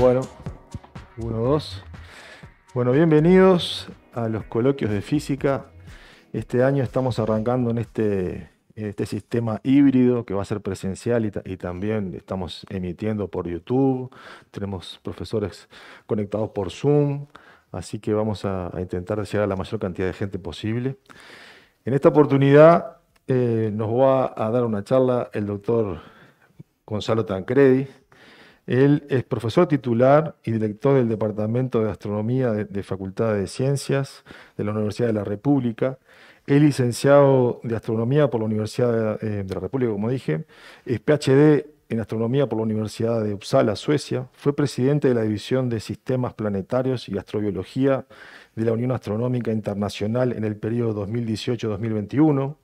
Bueno, uno, dos. Bueno, bienvenidos a los coloquios de física. Este año estamos arrancando en este, este sistema híbrido que va a ser presencial y, también estamos emitiendo por YouTube. Tenemos profesores conectados por Zoom, así que vamos a, intentar llegar a la mayor cantidad de gente posible. En esta oportunidad eh, nos va a dar una charla el doctor Gonzalo Tancredi, él es profesor titular y director del Departamento de Astronomía de, Facultad de Ciencias de la Universidad de la República. Es licenciado de Astronomía por la Universidad de, eh, de la República, como dije. Es PhD en Astronomía por la Universidad de Uppsala, Suecia. Fue presidente de la División de Sistemas Planetarios y Astrobiología de la Unión Astronómica Internacional en el periodo 2018-2021.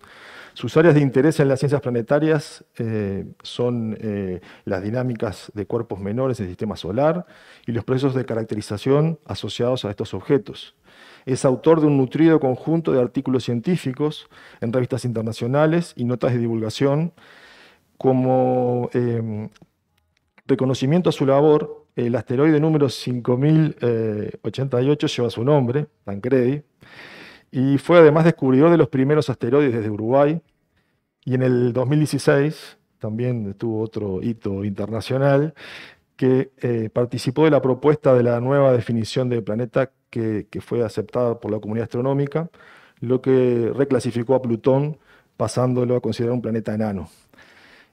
Sus áreas de interés en las ciencias planetarias eh, son eh, las dinámicas de cuerpos menores del sistema solar y los procesos de caracterización asociados a estos objetos. Es autor de un nutrido conjunto de artículos científicos en revistas internacionales y notas de divulgación. Como eh, reconocimiento a su labor, el asteroide número 5088 lleva su nombre, Tancredi y fue además descubridor de los primeros asteroides desde Uruguay. Y en el 2016 también tuvo otro hito internacional que eh, participó de la propuesta de la nueva definición de planeta que, fue aceptada por la comunidad astronómica, lo que reclasificó a Plutón pasándolo a considerar un planeta enano.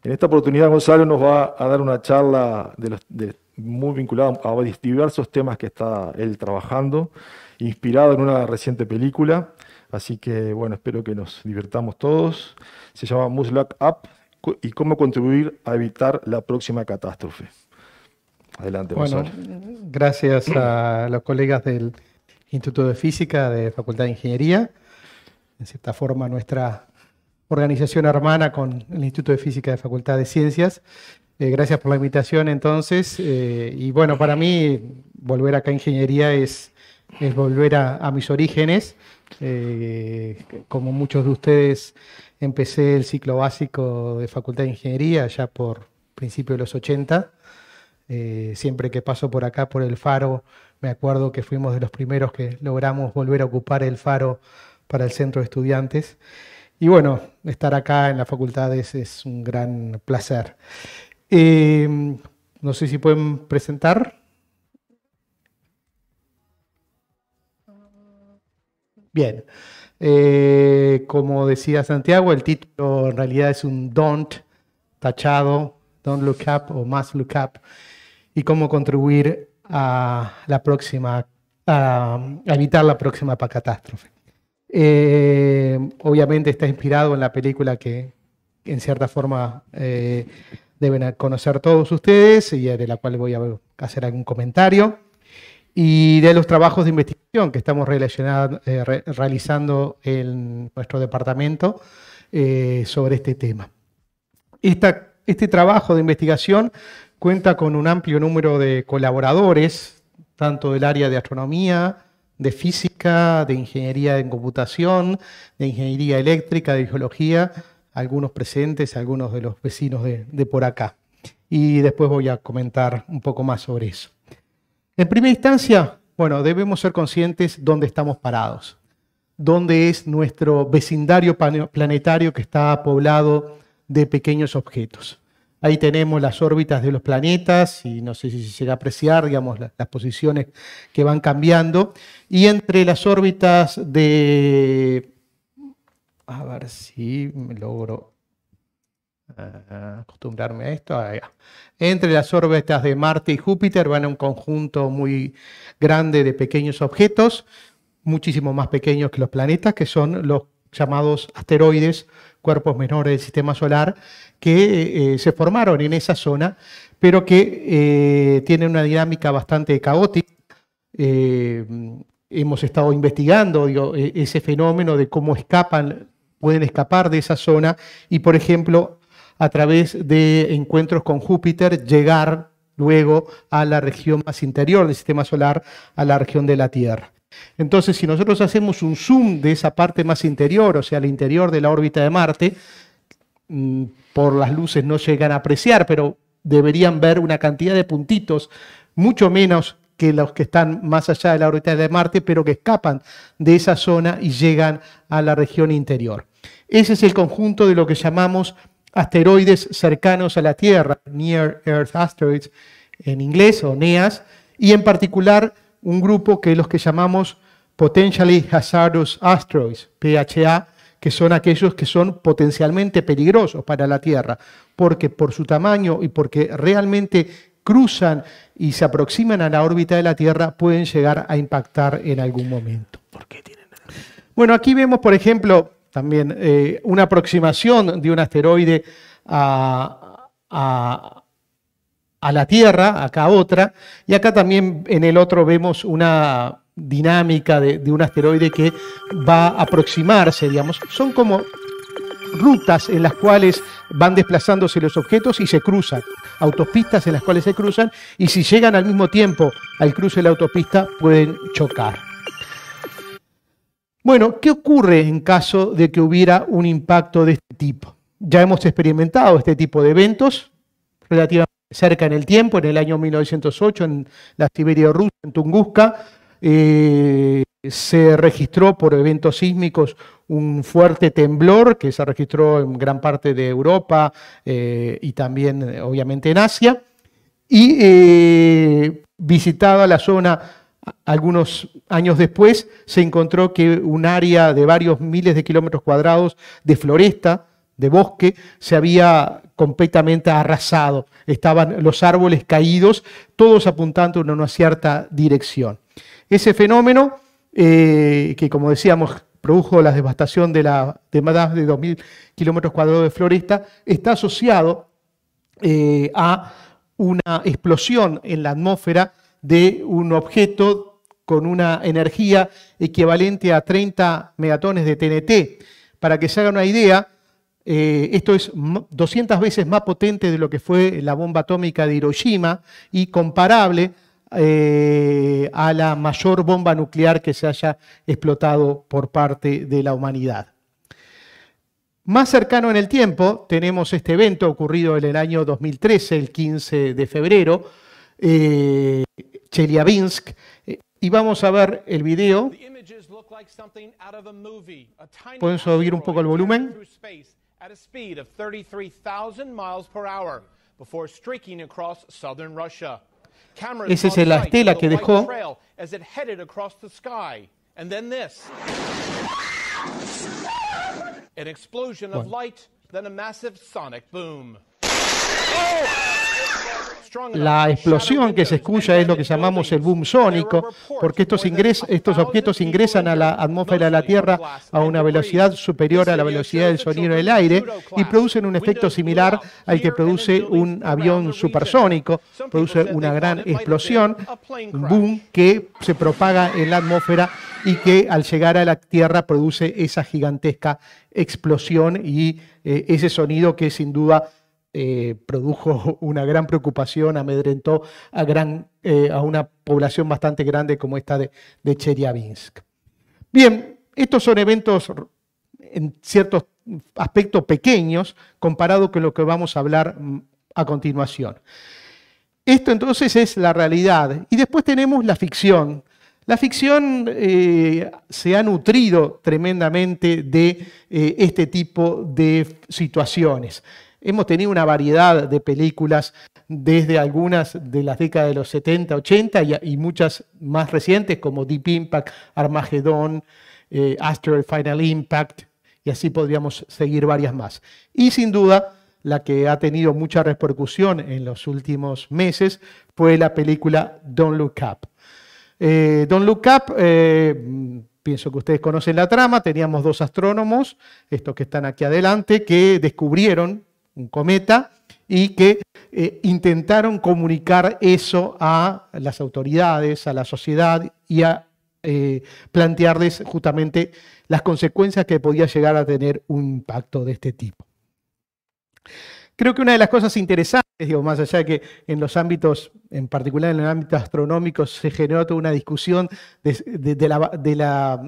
En esta oportunidad Gonzalo nos va a dar una charla de muy vinculada a diversos temas que está él trabajando inspirado en una reciente película. Así que bueno, espero que nos divertamos todos. Se llama Lock Up y cómo contribuir a evitar la próxima catástrofe. Adelante, Bueno, gracias a los colegas del Instituto de Física de Facultad de Ingeniería. En cierta forma, nuestra organización hermana con el Instituto de Física de Facultad de Ciencias. Eh, gracias por la invitación entonces. Eh, y bueno, para mí volver acá a Ingeniería es es volver a, mis orígenes. Eh, como muchos de ustedes, empecé el ciclo básico de Facultad de Ingeniería ya por principios de los 80. Eh, siempre que paso por acá, por el faro, me acuerdo que fuimos de los primeros que logramos volver a ocupar el faro para el centro de estudiantes. Y bueno, estar acá en la facultad es, un gran placer. Eh, no sé si pueden presentar. Bien. Eh, como decía Santiago, el título en realidad es un don't tachado, don't look up o must look up, y cómo contribuir a la próxima, a, evitar la próxima catástrofe. Eh, obviamente está inspirado en la película que en cierta forma eh, deben conocer todos ustedes y de la cual voy a hacer algún comentario y de los trabajos de investigación que estamos eh, realizando en nuestro departamento eh, sobre este tema. este trabajo de investigación cuenta con un amplio número de colaboradores, tanto del área de astronomía, de física, de ingeniería en computación, de ingeniería eléctrica, de geología, algunos presentes, algunos de los vecinos de por acá. Y después voy a comentar un poco más sobre eso. En primera instancia, bueno, debemos ser conscientes dónde estamos parados, dónde es nuestro vecindario planetario que está poblado de pequeños objetos. Ahí tenemos las órbitas de los planetas y no sé si se llega a apreciar, digamos, las, las posiciones que van cambiando. Y entre las órbitas de... A ver si logro ah, acostumbrarme a esto. Entre las órbitas de Marte y Júpiter van a un conjunto muy grande de pequeños objetos, muchísimo más pequeños que los planetas, que son los llamados asteroides, cuerpos menores del sistema solar, que eh, eh, se formaron en esa zona, pero que eh, tienen una dinámica bastante caótica. hemos estado investigando e, ese fenómeno de cómo escapan, pueden escapar de esa zona y, por ejemplo, a través de encuentros con Júpiter, llegar luego a la región más interior del sistema solar, a la región de la Tierra. Entonces, si nosotros hacemos un zoom de esa parte más interior, o sea, el interior de la órbita de Marte, mm, por las luces no llegan a apreciar, pero deberían ver una cantidad de puntitos, mucho menos que los que están más allá de la órbita de Marte, pero que escapan de esa zona y llegan a la región interior. Ese es el conjunto de lo que llamamos asteroides cercanos a la Tierra, Near Earth Asteroids en inglés o NEAS, y en particular un grupo que los que llamamos Potentially Hazardous Asteroids, PHA, que son aquellos que son potencialmente peligrosos para la Tierra, porque por su tamaño y porque realmente cruzan y se aproximan a la órbita de la Tierra, pueden llegar a impactar en algún momento. Bueno, aquí vemos, por ejemplo, también eh, una aproximación de un asteroide a, la Tierra, acá otra, y acá también en el otro vemos una dinámica de, de un asteroide que va a aproximarse, digamos, son como rutas en las cuales van desplazándose los objetos y se cruzan, autopistas en las cuales se cruzan, y si llegan al mismo tiempo al cruce de la autopista pueden chocar. Bueno, ¿qué ocurre en caso de que hubiera un impacto de este tipo? Ya hemos experimentado este tipo de eventos relativamente cerca en el tiempo, en el año 1908, en la Siberia rusa, en Tunguska, eh, se registró por eventos sísmicos un fuerte temblor que se registró en gran parte de Europa eh, y también obviamente en Asia, y eh, visitaba la zona algunos años después se encontró que un área de varios miles de kilómetros cuadrados de floresta, de bosque, se había completamente arrasado. Estaban los árboles caídos, todos apuntando en una cierta dirección. Ese fenómeno, eh, que como decíamos, produjo la devastación de, la, de más de 2.000 kilómetros cuadrados de floresta, está asociado eh, a una explosión en la atmósfera de un objeto con una energía equivalente a 30 megatones de TNT. Para que se haga una idea, eh, esto es 200 veces más potente de lo que fue la bomba atómica de Hiroshima y comparable eh, a la mayor bomba nuclear que se haya explotado por parte de la humanidad. Más cercano en el tiempo tenemos este evento ocurrido en el año 2013, el 15 de febrero. Eh, Chelyabinsk. Y vamos a ver el video. Pueden subir un poco el volumen. Esa es la estela que dejó. boom. La explosión que se escucha es lo que llamamos el boom sónico, porque estos, objetos ingresan a la atmósfera de la Tierra a una velocidad superior a la velocidad del sonido del aire y producen un efecto similar al que produce un avión supersónico, produce una gran explosión, boom que se propaga en la atmósfera y que al llegar a la Tierra produce esa gigantesca explosión y eh, ese sonido que sin duda eh, produjo una gran preocupación, amedrentó eh, a, una población bastante grande como esta de, de Bien, estos son eventos en ciertos aspectos pequeños comparado con lo que vamos a hablar mm, a continuación. Esto entonces es la realidad. Y después tenemos la ficción. La ficción eh, se ha nutrido tremendamente de este tipo de situaciones. Hemos tenido una variedad de películas desde algunas de las décadas de los 70, 80 y, muchas más recientes como Deep Impact, Armageddon, eh, Final Impact y así podríamos seguir varias más. Y sin duda, la que ha tenido mucha repercusión en los últimos meses fue la película Don't Look Up. Eh, Don't Look Up, eh, pienso que ustedes conocen la trama, teníamos dos astrónomos, estos que están aquí adelante, que descubrieron un cometa, y que eh, intentaron comunicar eso a las autoridades, a la sociedad y a eh, plantearles justamente las consecuencias que podía llegar a tener un impacto de este tipo. Creo que una de las cosas interesantes, digo, más allá de que en los ámbitos, en particular en el ámbito astronómico, se generó toda una discusión la, de la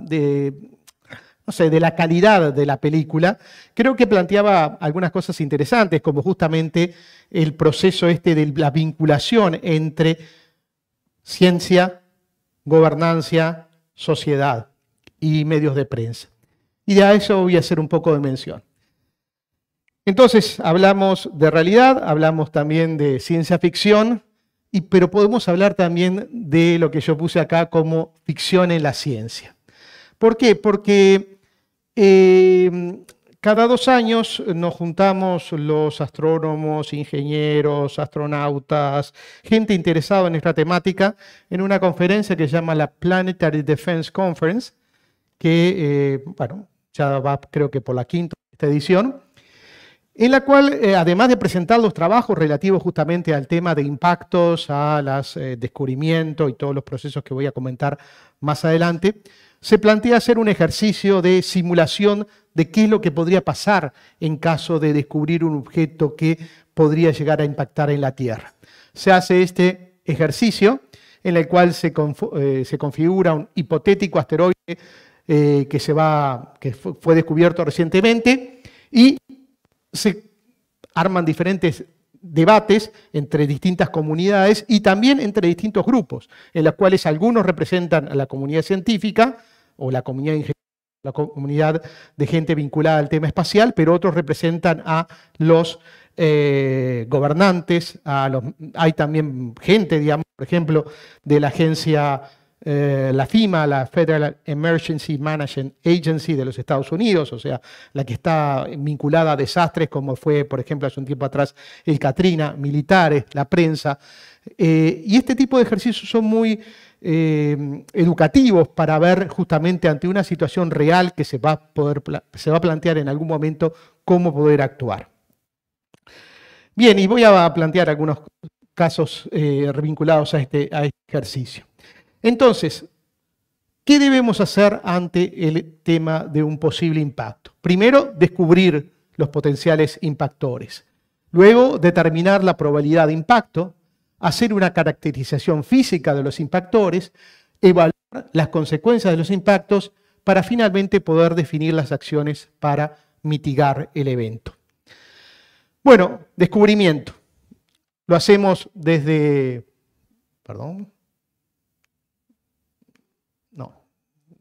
no sé, de la calidad de la película, creo que planteaba algunas cosas interesantes, como justamente el proceso este de la vinculación entre ciencia, gobernancia, sociedad y medios de prensa. Y a eso voy a hacer un poco de mención. Entonces, hablamos de realidad, hablamos también de ciencia ficción, pero podemos hablar también de lo que yo puse acá como ficción en la ciencia. ¿Por qué? Porque Mm, cada dos años nos juntamos los astrónomos, ingenieros, astronautas, gente interesada en esta temática, en una conferencia que se llama la Planetary Defense Conference, que, eh, bueno, ya va creo que por la quinta edición, en la cual, eh, además de presentar los trabajos relativos justamente al tema de impactos, a los eh, descubrimientos y todos los procesos que voy a comentar más adelante, se plantea hacer un ejercicio de simulación de qué es lo que podría pasar en caso de descubrir un objeto que podría llegar a impactar en la Tierra. Se hace este ejercicio en el cual se, eh, configura un hipotético asteroide eh, que, se va, que fue descubierto recientemente y se arman diferentes debates entre distintas comunidades y también entre distintos grupos, en las cuales algunos representan a la comunidad científica o la comunidad la comunidad de gente vinculada al tema espacial, pero otros representan a los eh, gobernantes, a los, hay también gente, digamos, por ejemplo, de la Agencia eh, la FEMA, la Federal Emergency Management Agency de los Estados Unidos, o sea, la que está vinculada a desastres como fue, por ejemplo, hace un tiempo atrás el Katrina, militares, la prensa. Eh, y este tipo de ejercicios son muy eh, educativos para ver justamente ante una situación real que se va a, poder, se va a plantear en algún momento cómo poder actuar. Bien, y voy a plantear algunos casos vinculados a este, este ejercicio. Entonces, ¿qué debemos hacer ante el tema de un posible impacto? Primero, descubrir los potenciales impactores. Luego, determinar la probabilidad de impacto, hacer una caracterización física de los impactores, evaluar las consecuencias de los impactos para finalmente poder definir las acciones para mitigar el evento. Bueno, descubrimiento. Lo hacemos desde... Perdón.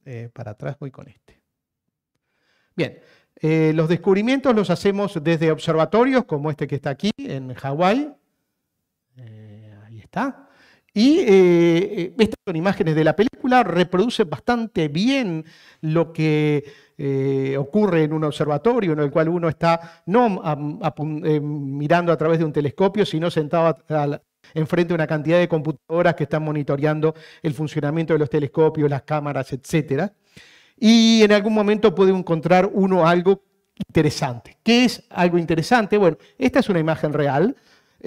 Eh, para atrás voy con este. Bien, eh, los descubrimientos los hacemos desde observatorios como este que está aquí en Hawái. Eh, ahí está. Y estas son imágenes de la película, reproduce bastante bien lo que ocurre en un observatorio en el cual uno está no mirando a través de un telescopio, sino sentado a, enfrente a una cantidad de computadoras que están monitoreando el funcionamiento de los telescopios, las cámaras, etc. Y en algún momento puede encontrar uno algo interesante. ¿Qué es algo interesante? Bueno, esta es una imagen real.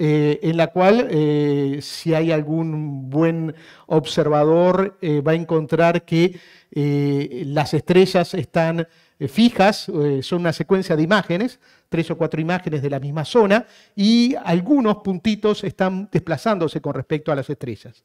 Eh, en la cual eh, si hay algún buen observador eh, va a encontrar que las estrellas están eh, fijas, eh, son una secuencia de imágenes, tres o cuatro imágenes de la misma zona, y algunos puntitos están desplazándose con respecto a las estrellas.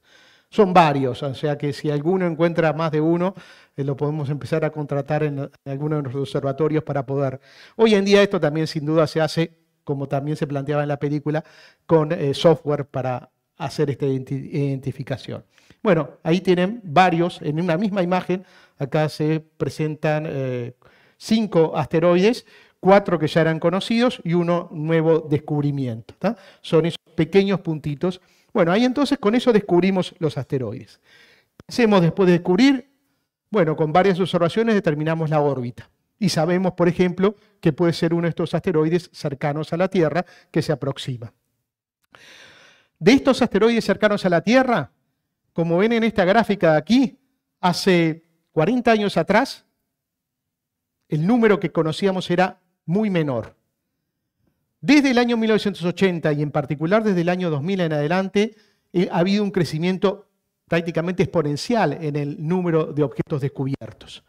Son varios, o sea que si alguno encuentra más de uno, eh, lo podemos empezar a contratar en, alguno de los observatorios para poder. Hoy en día esto también sin duda se hace, como también se planteaba en la película, con software para hacer esta identificación. Bueno, ahí tienen varios, en una misma imagen, acá se presentan cinco asteroides, cuatro que ya eran conocidos y uno nuevo descubrimiento. Son esos pequeños puntitos. Bueno, ahí entonces con eso descubrimos los asteroides. Hacemos después de descubrir, bueno, con varias observaciones determinamos la órbita. Y sabemos, por ejemplo, que puede ser uno de estos asteroides cercanos a la Tierra que se aproxima. De estos asteroides cercanos a la Tierra, como ven en esta gráfica de aquí, hace 40 años atrás el número que conocíamos era muy menor. Desde el año 1980 y en particular desde el año 2000 en adelante, eh, ha habido un crecimiento prácticamente exponencial en el número de objetos descubiertos.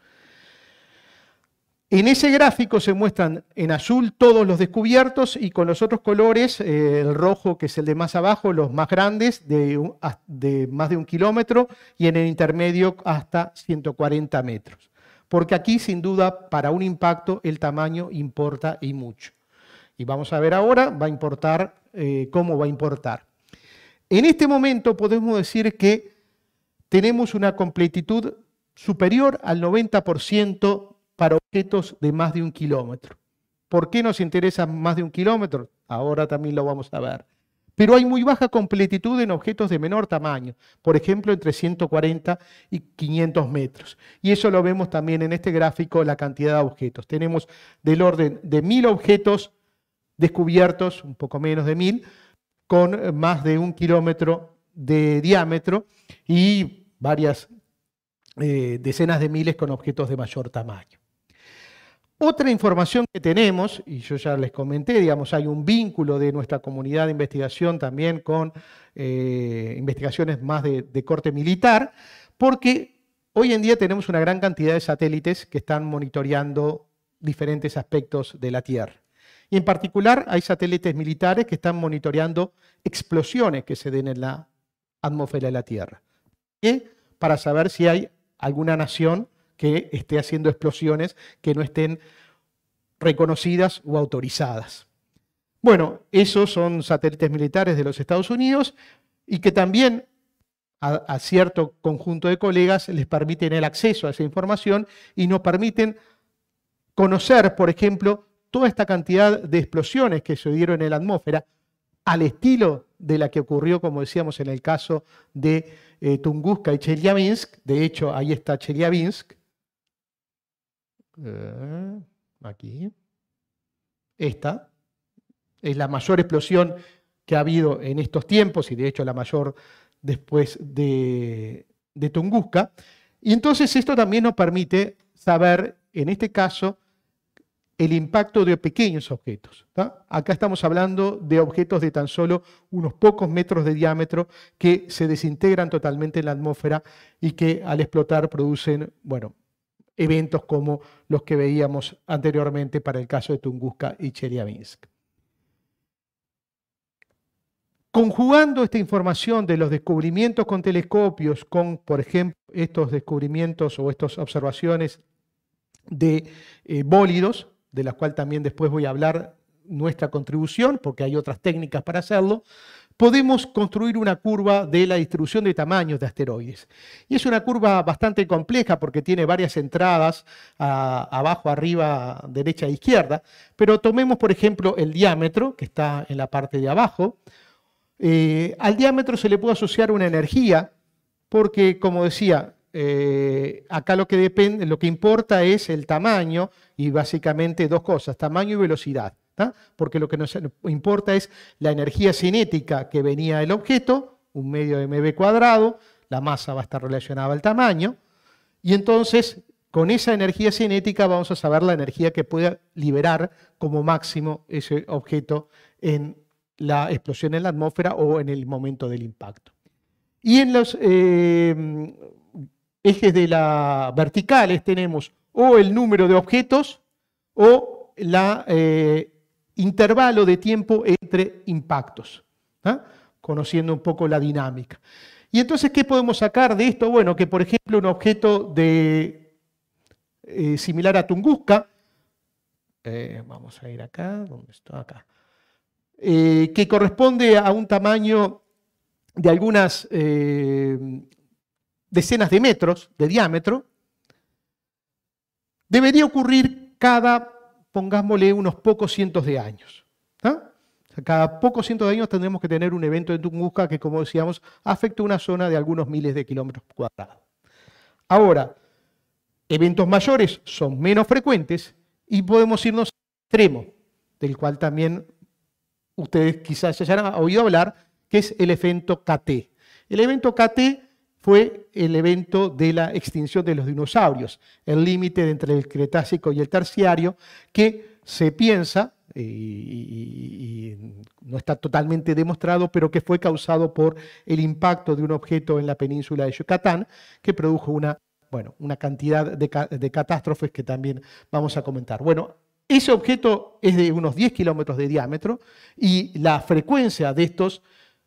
En ese gráfico se muestran en azul todos los descubiertos y con los otros colores, eh, el rojo que es el de más abajo, los más grandes, de, de más de un kilómetro, y en el intermedio hasta 140 metros. Porque aquí, sin duda, para un impacto el tamaño importa y mucho. Y vamos a ver ahora, va a importar, eh, cómo va a importar. En este momento podemos decir que tenemos una completitud superior al 90% para objetos de más de un kilómetro. ¿Por qué nos interesa más de un kilómetro? Ahora también lo vamos a ver pero hay muy baja completitud en objetos de menor tamaño, por ejemplo, entre 140 y 500 metros. Y eso lo vemos también en este gráfico, la cantidad de objetos. Tenemos del orden de mil objetos descubiertos, un poco menos de mil, con eh, más de un kilómetro de diámetro y varias eh, decenas de miles con objetos de mayor tamaño. Otra información que tenemos, y yo ya les comenté, digamos, hay un vínculo de nuestra comunidad de investigación también con eh, investigaciones más de, corte militar, porque hoy en día tenemos una gran cantidad de satélites que están monitoreando diferentes aspectos de la Tierra. Y en particular hay satélites militares que están monitoreando explosiones que se den en la atmósfera de la Tierra, ¿Qué? para saber si hay alguna nación que esté haciendo explosiones que no estén reconocidas o autorizadas. Bueno, esos son satélites militares de los Estados Unidos y que también a, cierto conjunto de colegas les permiten el acceso a esa información y nos permiten conocer, por ejemplo, toda esta cantidad de explosiones que se dieron en la atmósfera, al estilo de la que ocurrió, como decíamos, en el caso de eh, Tunguska y Chelyabinsk. De hecho, ahí está Chelyabinsk, eh, aquí, esta, es la mayor explosión que ha habido en estos tiempos y de hecho la mayor después de, Tunguska. Y entonces esto también nos permite saber, en este caso, el impacto de pequeños objetos. Acá estamos hablando de objetos de tan solo unos pocos metros de diámetro que se desintegran totalmente en la atmósfera y que al explotar producen, bueno, eventos como los que veíamos anteriormente para el caso de Tunguska y Chelyabinsk. Conjugando esta información de los descubrimientos con telescopios, con, por ejemplo, estos descubrimientos o estas observaciones de eh, bólidos, de las cuales también después voy a hablar nuestra contribución, porque hay otras técnicas para hacerlo, podemos construir una curva de la distribución de tamaños de asteroides. Y es una curva bastante compleja porque tiene varias entradas abajo, arriba, derecha e izquierda, pero tomemos por ejemplo el diámetro, que está en la parte de abajo. Eh, al diámetro se le puede asociar una energía, porque como decía, eh, acá lo que depende, lo que importa es el tamaño y básicamente dos cosas, tamaño y velocidad porque lo que nos importa es la energía cinética que venía del objeto, un medio de mb cuadrado, la masa va a estar relacionada al tamaño, y entonces con esa energía cinética vamos a saber la energía que pueda liberar como máximo ese objeto en la explosión en la atmósfera o en el momento del impacto. Y en los eh, ejes de la verticales tenemos o el número de objetos o la eh, intervalo de tiempo entre impactos, ¿ah? conociendo un poco la dinámica. Y entonces, ¿qué podemos sacar de esto? Bueno, que por ejemplo un objeto de, eh, similar a Tunguska, eh, vamos a ir acá, Acá, eh, que corresponde a un tamaño de algunas decenas de metros de diámetro, debería ocurrir cada pongámosle unos pocos cientos de años. cada pocos cientos de años tendremos que tener un evento de Tunguska que, como decíamos, afecta una zona de algunos miles de kilómetros cuadrados. Ahora, eventos mayores son menos frecuentes y podemos irnos al extremo, del cual también ustedes quizás ya hayan oído hablar, que es el evento KT. El evento KT fue el evento de la extinción de los dinosaurios, el límite entre el Cretácico y el Terciario, que se piensa, eh, y, no está totalmente demostrado, pero que fue causado por el impacto de un objeto en la península de Yucatán, que produjo una, bueno, una cantidad de, de catástrofes que también vamos a comentar. Bueno, ese objeto es de unos 10 kilómetros de diámetro y la frecuencia de estos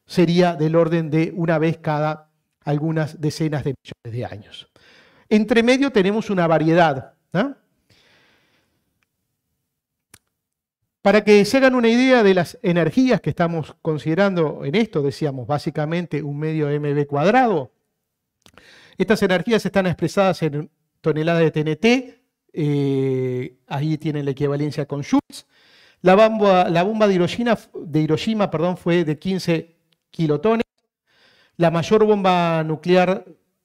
sería del orden de una vez cada algunas decenas de millones de años. Entre medio tenemos una variedad. ¿ah? Para que se hagan una idea de las energías que estamos considerando en esto, decíamos básicamente un medio mb cuadrado, estas energías están expresadas en toneladas de TNT, eh, ahí tienen la equivalencia con joules. La bomba, de Hiroshima, perdón, fue de 15 kilotones, la mayor bomba nuclear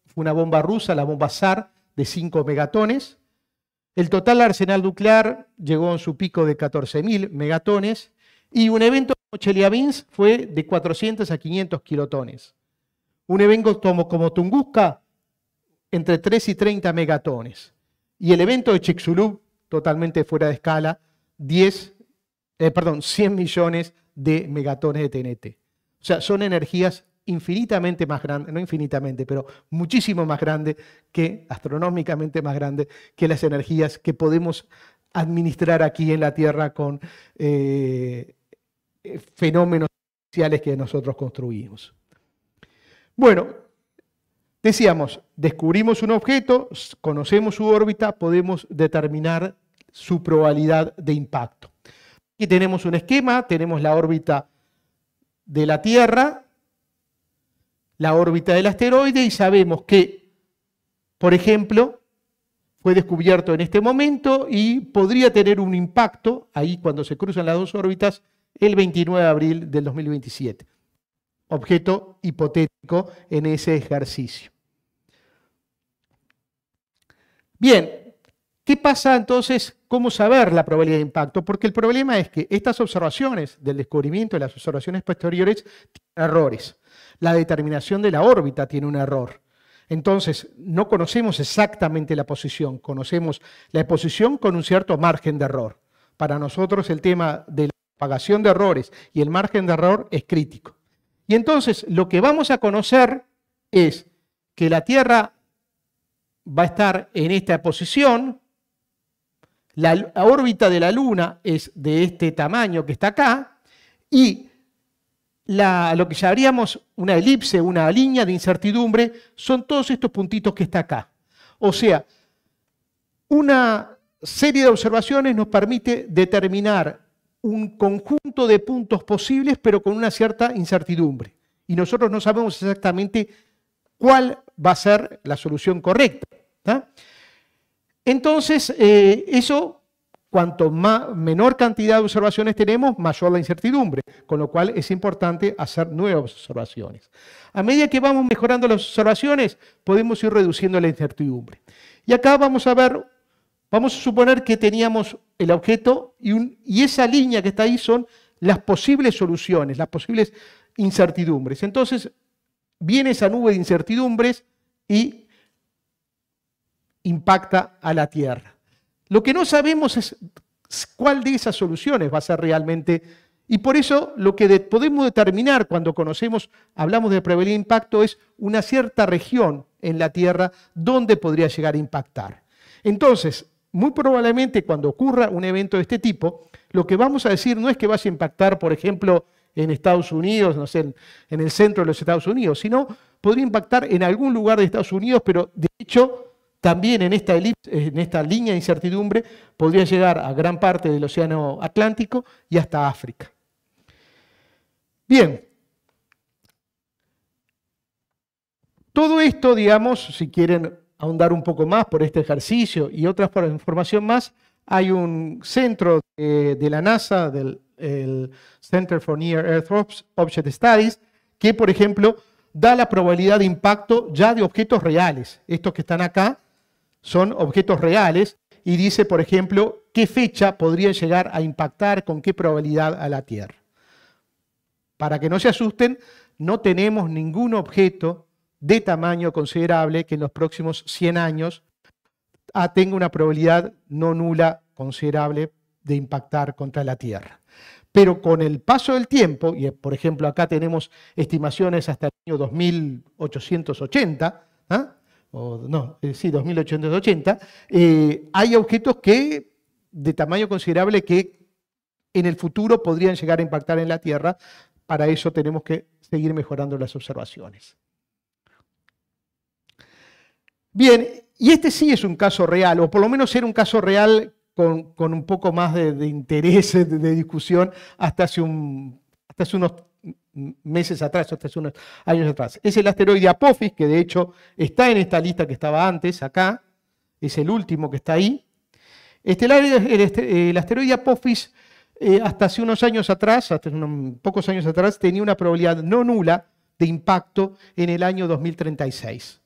fue una bomba rusa, la bomba SAR, de 5 megatones. El total arsenal nuclear llegó a su pico de 14.000 megatones y un evento como Chelyabinsk fue de 400 a 500 kilotones. Un evento como, Tunguska, entre 3 y 30 megatones. Y el evento de Chicxulub, totalmente fuera de escala, 10, eh, perdón, 100 millones de megatones de TNT. O sea, son energías infinitamente más grande, no infinitamente, pero muchísimo más grande que, astronómicamente más grande que las energías que podemos administrar aquí en la Tierra con eh, eh, fenómenos sociales que nosotros construimos. Bueno, decíamos, descubrimos un objeto, conocemos su órbita, podemos determinar su probabilidad de impacto. Aquí tenemos un esquema, tenemos la órbita de la Tierra, la órbita del asteroide y sabemos que, por ejemplo, fue descubierto en este momento y podría tener un impacto, ahí cuando se cruzan las dos órbitas, el 29 de abril del 2027. Objeto hipotético en ese ejercicio. Bien, ¿Qué pasa entonces? ¿Cómo saber la probabilidad de impacto? Porque el problema es que estas observaciones del descubrimiento, y las observaciones posteriores, tienen errores. La determinación de la órbita tiene un error. Entonces, no conocemos exactamente la posición, conocemos la posición con un cierto margen de error. Para nosotros el tema de la propagación de errores y el margen de error es crítico. Y entonces lo que vamos a conocer es que la Tierra va a estar en esta posición, la, órbita de la Luna es de este tamaño que está acá y lo que llamaríamos una elipse, una línea de incertidumbre, son todos estos puntitos que está acá. O sea, una serie de observaciones nos permite determinar un conjunto de puntos posibles, pero con una cierta incertidumbre. Y nosotros no sabemos exactamente cuál va a ser la solución correcta. Entonces, eh, eso, cuanto más, menor cantidad de observaciones tenemos, mayor la incertidumbre, con lo cual es importante hacer nuevas observaciones. A medida que vamos mejorando las observaciones, podemos ir reduciendo la incertidumbre. Y acá vamos a ver, vamos a suponer que teníamos el objeto y, y esa línea que está ahí son las posibles soluciones, las posibles incertidumbres. Entonces, viene esa nube de incertidumbres y impacta a la Tierra. Lo que no sabemos es cuál de esas soluciones va a ser realmente, y por eso lo que podemos determinar cuando conocemos, hablamos de prevenir impacto, es una cierta región en la Tierra donde podría llegar a impactar. Entonces, muy probablemente cuando ocurra un evento de este tipo, lo que vamos a decir no es que vaya a impactar, por ejemplo, en Estados Unidos, no sé, en, en el centro de los Estados Unidos, sino podría impactar en algún lugar de Estados Unidos, pero de hecho también en esta, línea de incertidumbre podría llegar a gran parte del Océano Atlántico y hasta África. Bien, todo esto, digamos, si quieren ahondar un poco más por este ejercicio y otras por información más, hay un centro de, la NASA, del el Center for Near Earth Object Studies, que, por ejemplo, da la probabilidad de impacto ya de objetos reales. Estos que están acá son objetos reales y dice, por ejemplo, qué fecha podría llegar a impactar con qué probabilidad a la Tierra. Para que no se asusten, no tenemos ningún objeto de tamaño considerable que en los próximos 100 años ah, tenga una probabilidad no nula considerable de impactar contra la Tierra. Pero con el paso del tiempo, y por ejemplo acá tenemos estimaciones hasta el año 2880, o no, eh, sí, 2880, eh, hay objetos que de tamaño considerable que en el futuro podrían llegar a impactar en la Tierra. Para eso tenemos que seguir mejorando las observaciones. Bien, y este sí es un caso real, o por lo menos era un caso real con, un poco más de, interés, de, discusión, hasta hace, un, hasta hace unos meses atrás, hasta hace unos años atrás. Es el asteroide Apophis, que de hecho está en esta lista que estaba antes, acá, es el último que está ahí. Este, el, este, asteroide Apophis, eh, hasta hace unos años atrás, hasta unos pocos años atrás, tenía una probabilidad no nula de impacto en el año 2036.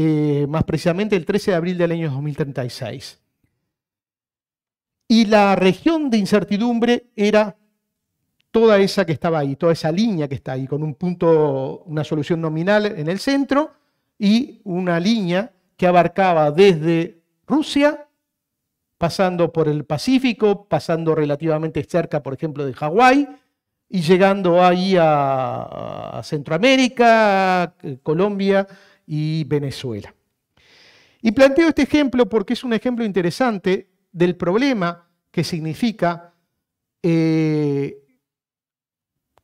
Eh, más precisamente el 13 de abril del año 2036. Y la región de incertidumbre era toda esa que estaba ahí, toda esa línea que está ahí, con un punto, una solución nominal en el centro y una línea que abarcaba desde Rusia, pasando por el Pacífico, pasando relativamente cerca, por ejemplo, de Hawái, y llegando ahí a, Centroamérica, eh, Colombia y Venezuela. Y planteo este ejemplo porque es un ejemplo interesante del problema que significa eh,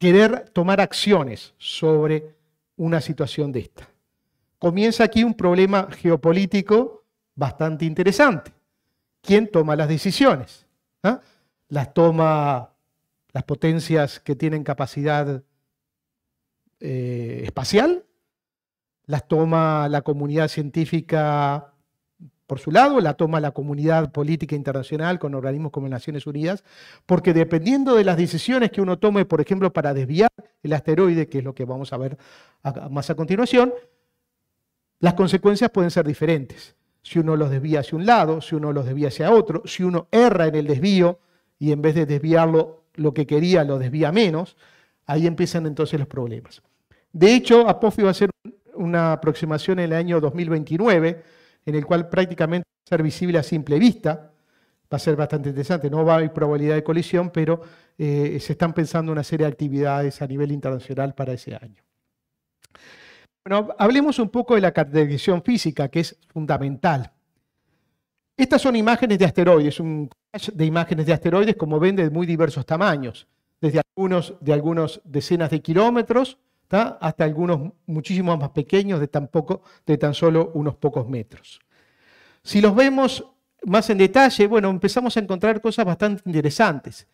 querer tomar acciones sobre una situación de esta. Comienza aquí un problema geopolítico bastante interesante. ¿Quién toma las decisiones? ¿Ah? Las toma las potencias que tienen capacidad eh, espacial, las toma la comunidad científica por su lado, la toma la comunidad política internacional con organismos como Naciones Unidas, porque dependiendo de las decisiones que uno tome, por ejemplo, para desviar el asteroide, que es lo que vamos a ver más a continuación, las consecuencias pueden ser diferentes. Si uno los desvía hacia un lado, si uno los desvía hacia otro, si uno erra en el desvío y en vez de desviarlo lo que quería, lo desvía menos, ahí empiezan entonces los problemas. De hecho, Apofi va a hacer una aproximación en el año 2029 en el cual prácticamente va ser visible a simple vista. Va a ser bastante interesante, no va a haber probabilidad de colisión, pero eh, se están pensando una serie de actividades a nivel internacional para ese año. Bueno, hablemos un poco de la categorización física, que es fundamental. Estas son imágenes de asteroides, un collage de imágenes de asteroides, como ven, de muy diversos tamaños, desde algunos, de algunos decenas de kilómetros, hasta algunos muchísimos más pequeños de tan, poco, de tan solo unos pocos metros. Si los vemos más en detalle, bueno, empezamos a encontrar cosas bastante interesantes.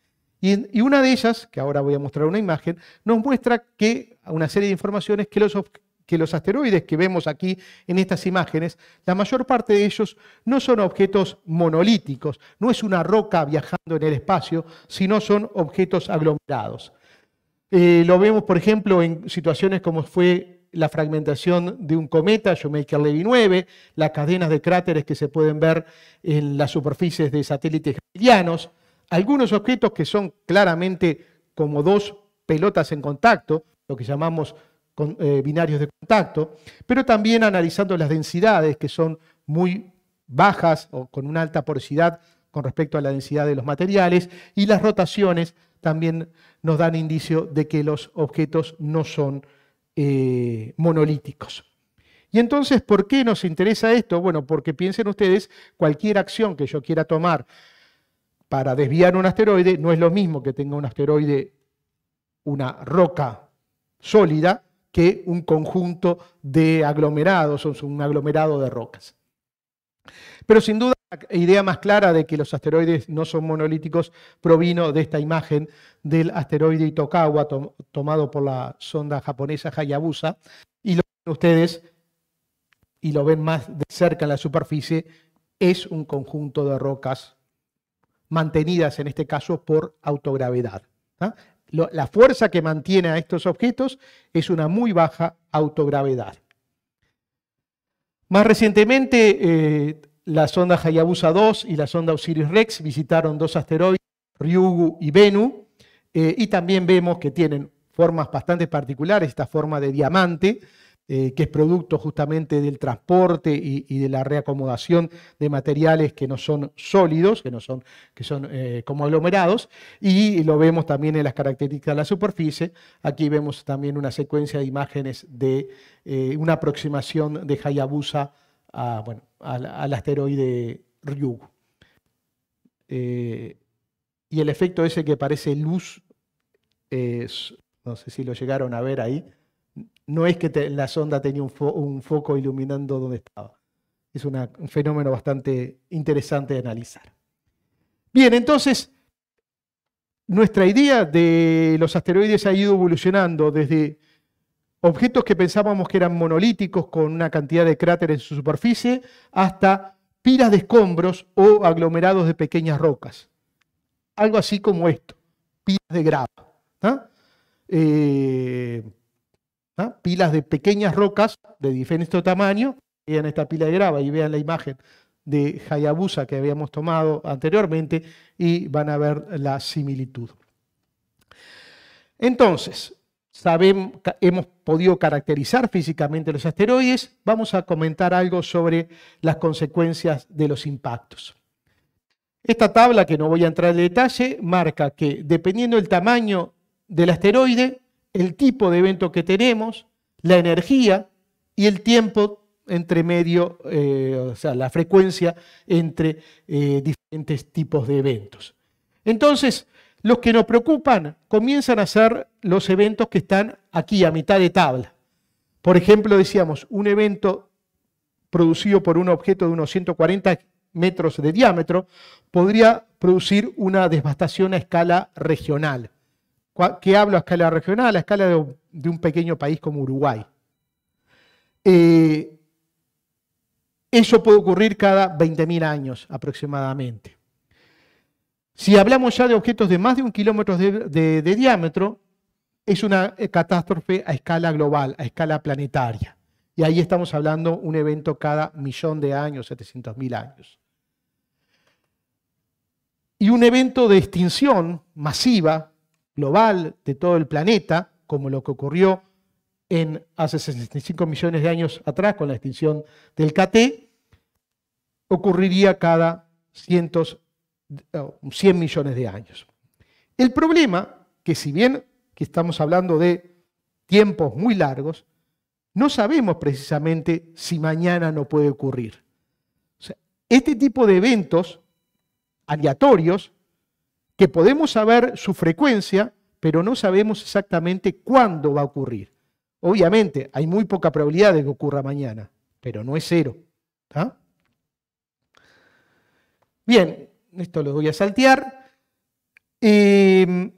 Y, una de ellas, que ahora voy a mostrar una imagen, nos muestra que una serie de informaciones que los, que los asteroides que vemos aquí en estas imágenes, la mayor parte de ellos no son objetos monolíticos, no es una roca viajando en el espacio, sino son objetos aglomerados. Eh, lo vemos, por ejemplo, en situaciones como fue la fragmentación de un cometa, Shoemaker-Levy 9, las cadenas de cráteres que se pueden ver en las superficies de satélites galileanos, algunos objetos que son claramente como dos pelotas en contacto, lo que llamamos eh, binarios de contacto, pero también analizando las densidades que son muy bajas o con una alta porosidad con respecto a la densidad de los materiales y las rotaciones también nos dan indicio de que los objetos no son eh, monolíticos. Y entonces, ¿por qué nos interesa esto? Bueno, porque piensen ustedes, cualquier acción que yo quiera tomar para desviar un asteroide no es lo mismo que tenga un asteroide una roca sólida que un conjunto de aglomerados o un aglomerado de rocas. Pero sin duda idea más clara de que los asteroides no son monolíticos provino de esta imagen del asteroide Itokawa tomado por la sonda japonesa Hayabusa y lo ven ustedes y lo ven más de cerca en la superficie es un conjunto de rocas mantenidas en este caso por autogravedad. ¿ah? la fuerza que mantiene a estos objetos es una muy baja autogravedad. Más recientemente, eh, la sonda Hayabusa 2 y la sonda Osiris-Rex visitaron dos asteroides, Ryugu y Venu, eh, y también vemos que tienen formas bastante particulares, esta forma de diamante, eh, que es producto justamente del transporte y, de la reacomodación de materiales que no son sólidos, que no son, que son eh, como aglomerados, y lo vemos también en las características de la superficie. Aquí vemos también una secuencia de imágenes de una aproximación de Hayabusa bueno, al, asteroide Ryugu. Eh, y el efecto ese que parece luz, no sé si lo llegaron a ver ahí, no es que la sonda tenía un, foco iluminando donde estaba. Es un fenómeno bastante interesante de analizar. Bien, entonces, nuestra idea de los asteroides ha ido evolucionando desde objetos que pensábamos que eran monolíticos con una cantidad de cráteres en su superficie, hasta pilas de escombros o aglomerados de pequeñas rocas. Algo así como esto, pilas de grava. Eh, pilas de pequeñas rocas de diferente tamaño. Vean esta pila de grava y vean la imagen de Hayabusa que habíamos tomado anteriormente y van a ver la similitud. Entonces, sabemos, hemos podido caracterizar físicamente los asteroides, vamos a comentar algo sobre las consecuencias de los impactos. Esta tabla, que no voy a entrar en detalle, marca que dependiendo del tamaño del asteroide, el tipo de evento que tenemos, la energía y el tiempo entre medio, eh, o sea, la frecuencia entre eh, diferentes tipos de eventos. Entonces, los que nos preocupan comienzan a ser los eventos que están aquí a mitad de tabla. Por ejemplo, decíamos, un evento producido por un objeto de unos 140 metros de diámetro podría producir una devastación a escala regional. ¿Qué hablo a escala regional? A escala de un pequeño país como Uruguay. Eh, eso puede ocurrir cada 20.000 años aproximadamente. Si hablamos ya de objetos de más de un kilómetro de, diámetro, es una eh, catástrofe a escala global, a escala planetaria. Y ahí estamos hablando un evento cada millón de años, 700.000 años. Y un evento de extinción masiva, global, de todo el planeta, como lo que ocurrió en, hace 65 millones de años atrás con la extinción del KT, ocurriría cada cientos 100 millones de años. El problema, que si bien que estamos hablando de tiempos muy largos, no sabemos precisamente si mañana no puede ocurrir. este tipo de eventos aleatorios, que podemos saber su frecuencia, pero no sabemos exactamente cuándo va a ocurrir. Obviamente, hay muy poca probabilidad de que ocurra mañana, pero no es cero. Bien, esto lo voy a saltear, em,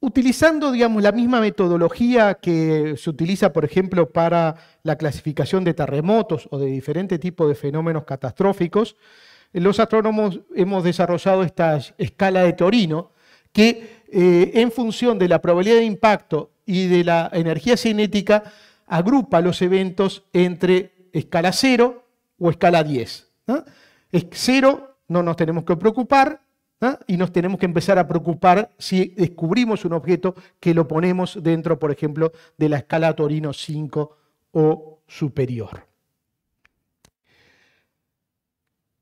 utilizando, digamos, la misma metodología que se utiliza, por ejemplo, para la clasificación de terremotos o de diferentes tipos de fenómenos catastróficos, los astrónomos hemos desarrollado esta escala de Torino que eh, en función de la probabilidad de impacto y de la energía cinética agrupa los eventos entre escala 0 o escala 10. Es 0 no nos tenemos que preocupar ¿ah? y nos tenemos que empezar a preocupar si descubrimos un objeto que lo ponemos dentro, por ejemplo, de la escala Torino 5 o superior.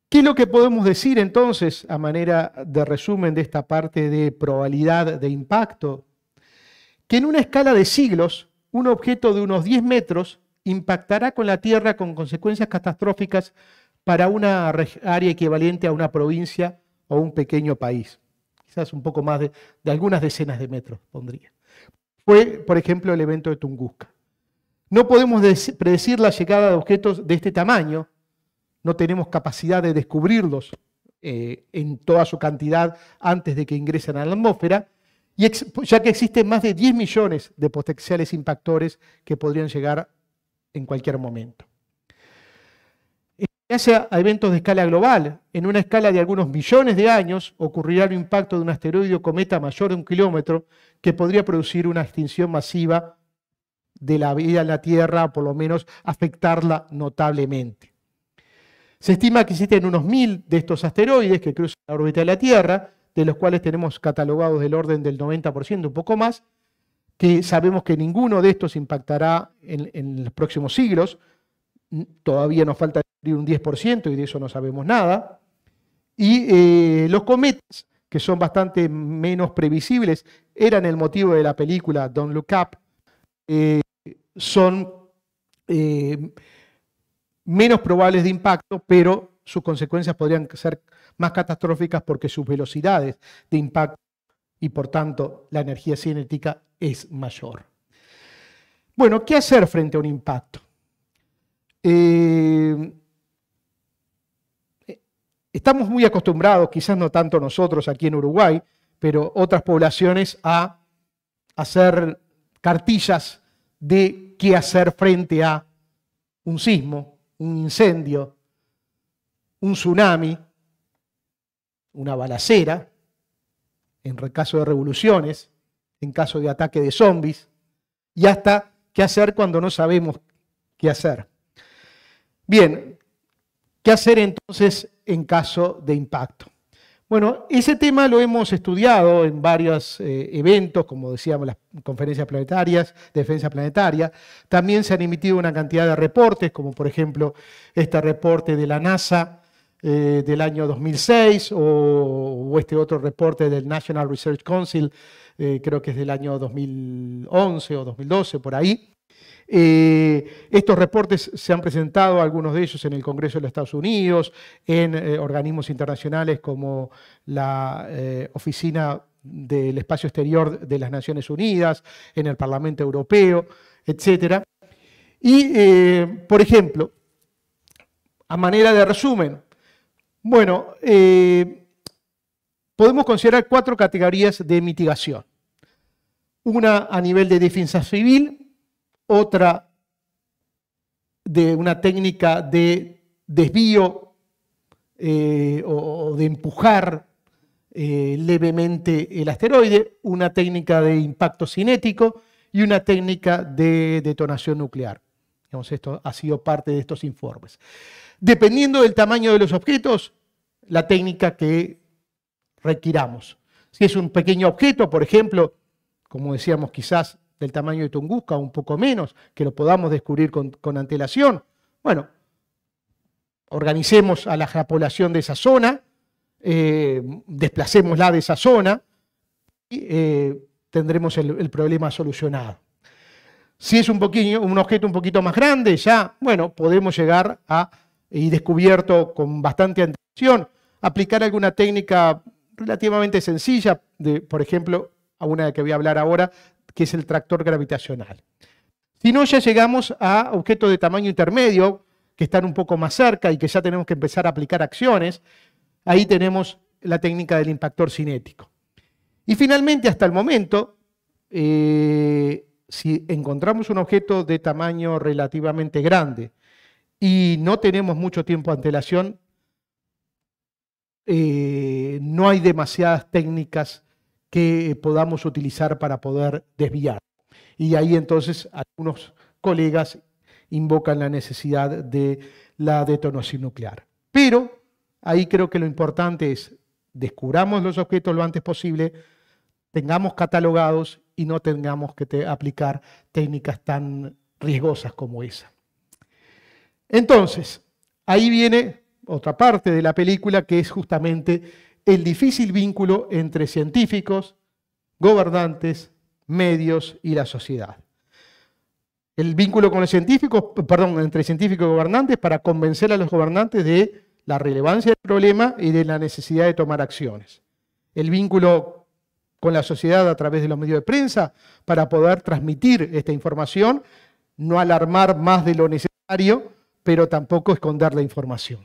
¿Qué es lo que podemos decir entonces a manera de resumen de esta parte de probabilidad de impacto? Que en una escala de siglos, un objeto de unos 10 metros impactará con la Tierra con consecuencias catastróficas para una área equivalente a una provincia o un pequeño país. Quizás un poco más de, algunas decenas de metros, pondría. Fue, por ejemplo, el evento de Tunguska. No podemos predecir la llegada de objetos de este tamaño, no tenemos capacidad de descubrirlos eh, en toda su cantidad antes de que ingresen a la atmósfera, y ya que existen más de 10 millones de potenciales impactores que podrían llegar en cualquier momento hace a eventos de escala global. En una escala de algunos millones de años ocurrirá el impacto de un asteroide o cometa mayor de un kilómetro que podría producir una extinción masiva de la vida en la Tierra, por lo menos afectarla notablemente. Se estima que existen unos mil de estos asteroides que cruzan la órbita de la Tierra, de los cuales tenemos catalogados del orden del 90%, un poco más, que sabemos que ninguno de estos impactará en, en los próximos siglos. Todavía nos falta un 10%, y de eso no sabemos nada. Y eh, los cometas, que son bastante menos previsibles, eran el motivo de la película Don't Look Up, eh, son eh, menos probables de impacto, pero sus consecuencias podrían ser más catastróficas porque sus velocidades de impacto y por tanto la energía cinética es mayor. Bueno, ¿qué hacer frente a un impacto? Eh, estamos muy acostumbrados, quizás no tanto nosotros aquí en Uruguay, pero otras poblaciones a hacer cartillas de qué hacer frente a un sismo, un incendio, un tsunami, una balacera, en caso de revoluciones, en caso de ataque de zombies, y hasta qué hacer cuando no sabemos qué hacer. Bien, ¿qué hacer entonces en caso de impacto. Bueno, ese tema lo hemos estudiado en varios eh, eventos, como decíamos, las conferencias planetarias, defensa planetaria. También se han emitido una cantidad de reportes, como por ejemplo este reporte de la NASA eh, del año 2006 o, este otro reporte del National Research Council, eh, creo que es del año 2011 o 2012, por ahí. Eh, estos reportes se han presentado, algunos de ellos, en el Congreso de los Estados Unidos, en eh, organismos internacionales como la eh, Oficina del Espacio Exterior de las Naciones Unidas, en el Parlamento Europeo, etc. Y, por ejemplo, a manera de resumen, bueno, podemos considerar cuatro categorías de mitigación. Una a nivel de defensa civil, otra de una técnica de desvío eh, o de empujar eh, levemente el asteroide, una técnica de impacto cinético y una técnica de detonación nuclear. esto ha sido parte de estos informes. Dependiendo del tamaño de los objetos, la técnica que requiramos. Si es un pequeño objeto, por ejemplo, como decíamos, quizás del tamaño de Tunguska, un poco menos, que lo podamos descubrir con, antelación. Bueno, organicemos a la población de esa zona, eh, desplacémosla de esa zona y eh, tendremos el, problema solucionado. Si es un, poquillo, un objeto un poquito más grande, ya, bueno, podemos llegar a, y descubierto con bastante antelación, aplicar alguna técnica relativamente sencilla, de, por ejemplo, a una que voy a hablar ahora, que es el tractor gravitacional. Si no, ya llegamos a objetos de tamaño intermedio, que están un poco más cerca y que ya tenemos que empezar a aplicar acciones. Ahí tenemos la técnica del impactor cinético. Y finalmente, hasta el momento, eh, si encontramos un objeto de tamaño relativamente grande y no tenemos mucho tiempo de antelación, eh, no hay demasiadas técnicas que eh, podamos utilizar para poder desviar. Y ahí entonces algunos colegas invocan la necesidad de la detonación nuclear. Pero ahí creo que lo importante es descubramos los objetos lo antes posible, tengamos catalogados y no tengamos que aplicar técnicas tan riesgosas como esa. Entonces, ahí viene otra parte de la película que es justamente el difícil vínculo entre científicos, gobernantes, medios y la sociedad. El vínculo con los científicos, perdón, entre científicos y gobernantes para convencer a los gobernantes de la relevancia del problema y de la necesidad de tomar acciones. El vínculo con la sociedad a través de los medios de prensa para poder transmitir esta información, no alarmar más de lo necesario, pero tampoco esconder la información.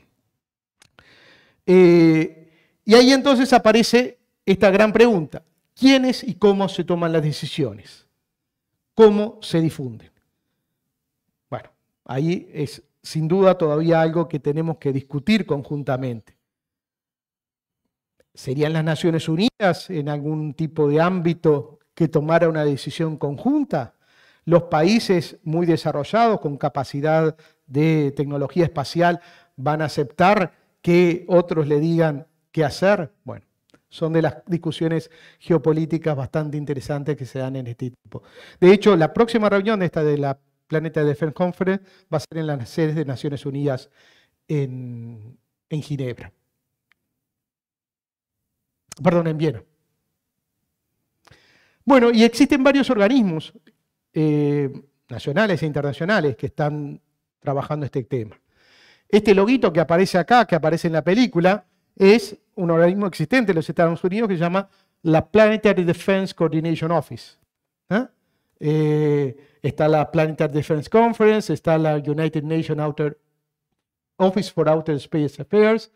Eh, y ahí entonces aparece esta gran pregunta. ¿Quiénes y cómo se toman las decisiones? ¿Cómo se difunden? Bueno, ahí es sin duda todavía algo que tenemos que discutir conjuntamente. ¿Serían las Naciones Unidas en algún tipo de ámbito que tomara una decisión conjunta? ¿Los países muy desarrollados con capacidad de tecnología espacial van a aceptar que otros le digan ¿Qué hacer? Bueno, son de las discusiones geopolíticas bastante interesantes que se dan en este tipo. De hecho, la próxima reunión, esta de la Planeta Defense Conference, va a ser en las sedes de Naciones Unidas en, Ginebra. Perdón, en Viena. Bueno, y existen varios organismos eh, nacionales e internacionales que están trabajando este tema. Este loguito que aparece acá, que aparece en la película, es un organismo existente en los Estados Unidos que se llama la Planetary Defense Coordination Office. ¿eh? Eh, está la Planetary Defense Conference, está la United Nations Outer Office for Outer Space Affairs.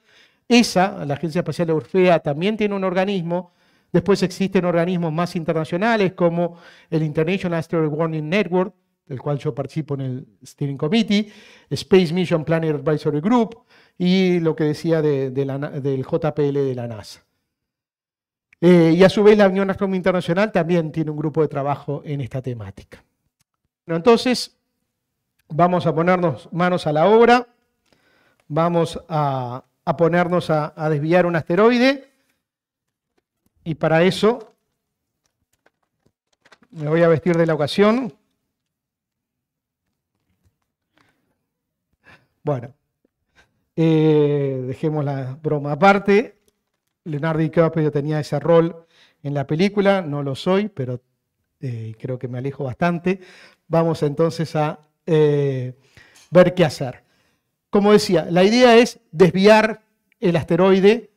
ESA, la Agencia Espacial Europea, también tiene un organismo. Después existen organismos más internacionales como el International Asteroid Warning Network, del cual yo participo en el Steering Committee, Space Mission Planning Advisory Group, y lo que decía del JPL de la NASA. Eh, y a su vez la Unión Astronómica Internacional también tiene un grupo de trabajo en esta temática. Bueno, entonces vamos a ponernos manos a la obra, vamos a, ponernos a, a desviar un asteroide y para eso me voy a vestir de la ocasión. Bueno, eh, dejemos la broma aparte. Leonardo DiCaprio tenía ese rol en la película, no lo soy, pero eh, creo que me alejo bastante. Vamos entonces a eh, ver qué hacer. Como decía, la idea es desviar el asteroide.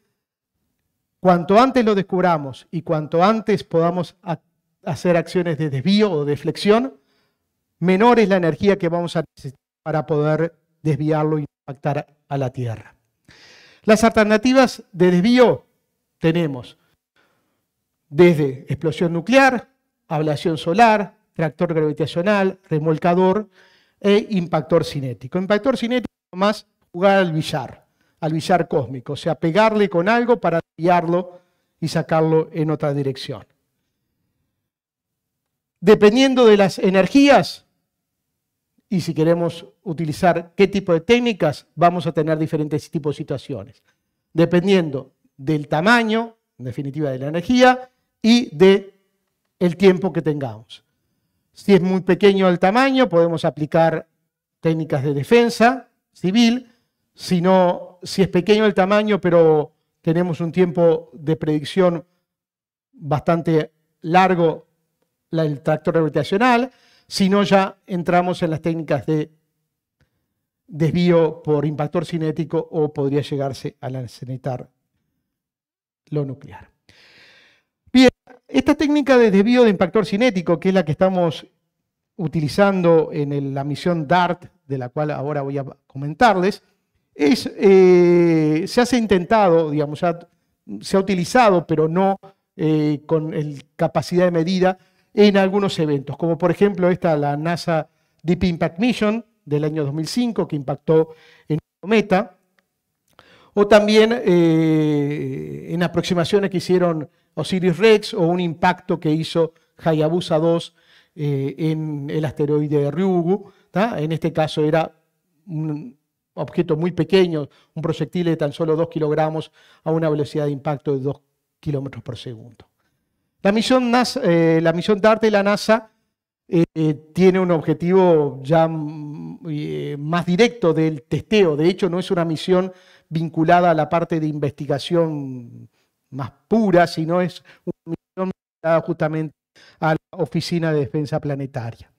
Cuanto antes lo descubramos y cuanto antes podamos hacer acciones de desvío o de flexión, menor es la energía que vamos a necesitar para poder desviarlo y impactar a la tierra. Las alternativas de desvío tenemos desde explosión nuclear, ablación solar, tractor gravitacional, remolcador e impactor cinético. Impactor cinético es más jugar al billar, al billar cósmico, o sea, pegarle con algo para desviarlo y sacarlo en otra dirección. Dependiendo de las energías, y si queremos utilizar qué tipo de técnicas, vamos a tener diferentes tipos de situaciones, dependiendo del tamaño, en definitiva de la energía, y del el tiempo que tengamos. Si es muy pequeño el tamaño, podemos aplicar técnicas de defensa civil. Si, si es pequeño el tamaño, pero tenemos un tiempo de predicción bastante largo, el tractor gravitacional. Si no, ya entramos en las técnicas de desvío por impactor cinético o podría llegarse a necesitar lo nuclear. Bien, esta técnica de desvío de impactor cinético, que es la que estamos utilizando en la misión DART, de la cual ahora voy a comentarles, eh, se ha intentado, digamos, se ha utilizado, pero no eh, con el capacidad de medida, en algunos eventos, como por ejemplo esta, la NASA Deep Impact Mission del año 2005, que impactó en cometa, o también eh, en aproximaciones que hicieron Osiris Rex o un impacto que hizo Hayabusa 2 eh, en el asteroide Ryugu. En este caso era un objeto muy pequeño, un proyectil de tan solo 2 kilogramos a una velocidad de impacto de 2 kilómetros por segundo. La misión, eh, DART de la NASA eh, eh, tiene un objetivo ya mm, más directo del testeo. De hecho, no es una misión vinculada a la parte de investigación más pura, sino es una misión vinculada justamente a la Oficina de Defensa Planetaria.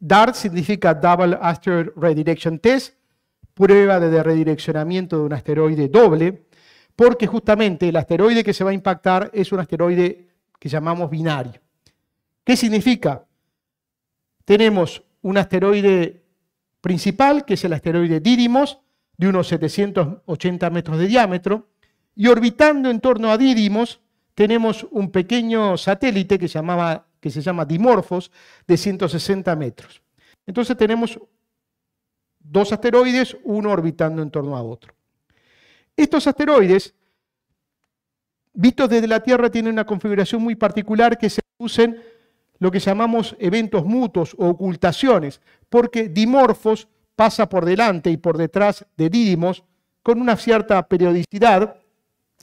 DART significa Double Asteroid Redirection Test, prueba de redireccionamiento de un asteroide doble porque justamente el asteroide que se va a impactar es un asteroide que llamamos binario. ¿Qué significa? Tenemos un asteroide principal, que es el asteroide Didymos, de unos 780 metros de diámetro, y orbitando en torno a Didymos tenemos un pequeño satélite que, que se llama Dimorphos, de 160 metros. Entonces tenemos dos asteroides, uno orbitando en torno a otro. Estos asteroides, vistos desde la Tierra, tienen una configuración muy particular que se producen lo que llamamos eventos mutuos o ocultaciones, porque dimorfos pasa por delante y por detrás de dídimos con una cierta periodicidad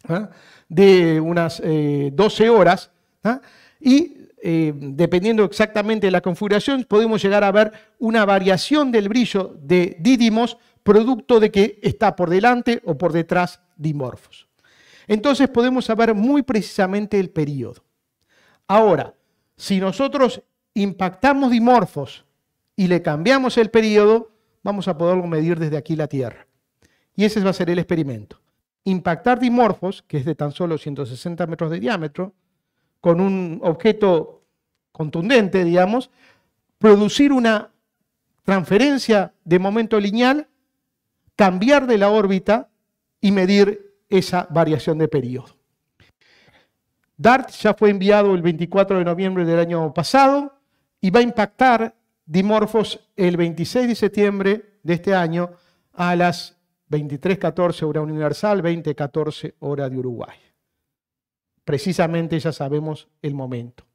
¿ah? de unas 12 eh, horas, ¿ah? y eh, dependiendo exactamente de la configuración, podemos llegar a ver una variación del brillo de dídimos producto de que está por delante o por detrás dimorfos. Entonces podemos saber muy precisamente el periodo. Ahora, si nosotros impactamos dimorfos y le cambiamos el periodo, vamos a poderlo medir desde aquí la Tierra. Y ese va a ser el experimento. Impactar dimorfos, que es de tan solo 160 metros de diámetro, con un objeto contundente, digamos, producir una transferencia de momento lineal cambiar de la órbita y medir esa variación de periodo. DART ya fue enviado el 24 de noviembre del año pasado y va a impactar Dimorphos el 26 de septiembre de este año a las 23.14 hora universal, 20.14 hora de Uruguay. Precisamente ya sabemos el momento.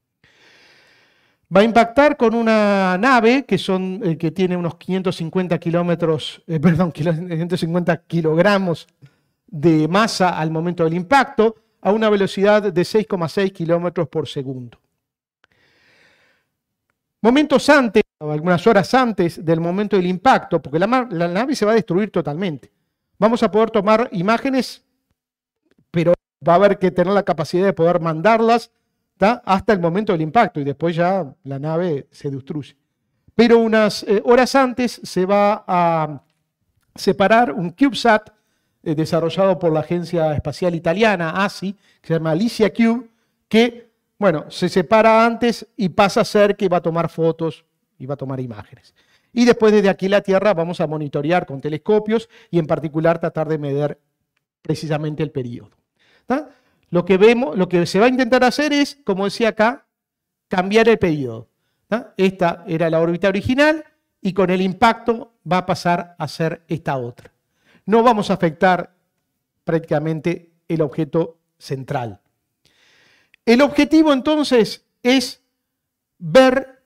Va a impactar con una nave que, eh, tiene unos 550 kilómetros, eh, perdón, kilogramos de masa al momento del impacto, a una velocidad de 6,6 kilómetros por segundo. Momentos antes, algunas horas antes del momento del impacto, porque la nave se va a destruir totalmente. Vamos a poder tomar imágenes, pero va a haber que tener la capacidad de poder mandarlas hasta el momento del impacto y después ya la nave se destruye. Pero unas eh, horas antes se va a separar un CubeSat eh, desarrollado por la Agencia Espacial Italiana, ASI, que se llama Alicia Cube, que, bueno, se separa antes y pasa a ser que va a tomar fotos y va a tomar imágenes. Y después desde aquí la Tierra vamos a monitorear con telescopios y en particular tratar de medir precisamente el periodo. Lo que vemos, lo que se va a intentar hacer es, como decía acá, cambiar el periodo. Esta era la órbita original y con el impacto va a pasar a ser esta otra. No vamos a afectar prácticamente el objeto central. El objetivo entonces es ver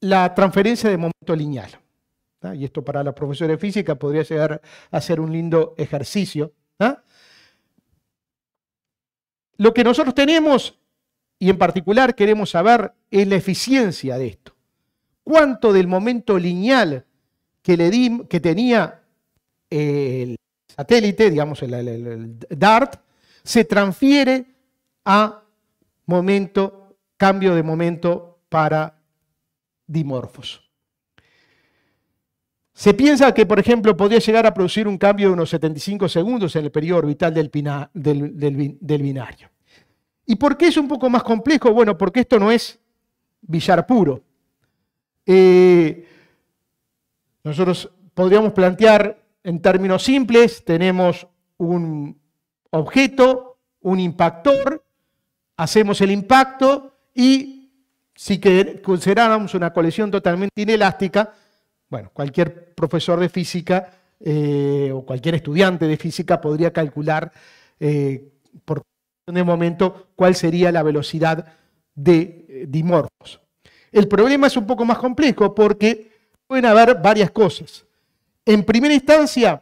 la transferencia de momento lineal. Y esto para la profesora de física podría llegar a ser un lindo ejercicio. Lo que nosotros tenemos, y en particular queremos saber, es la eficiencia de esto. ¿Cuánto del momento lineal que, tenía el satélite, digamos el, DART, se transfiere a cambio de momento para dimorfos? Se piensa que, por ejemplo, podría llegar a producir un cambio de unos 75 segundos en el periodo orbital del, binario. ¿Y por qué es un poco más complejo? Bueno, porque esto no es billar puro. Eh, nosotros podríamos plantear en términos simples, tenemos un objeto, un impactor, hacemos el impacto y si consideráramos una colisión totalmente inelástica, bueno, cualquier profesor de física eh, o cualquier estudiante de física podría calcular eh, por un momento cuál sería la velocidad de eh, dimorfos. El problema es un poco más complejo porque pueden haber varias cosas. En primera instancia,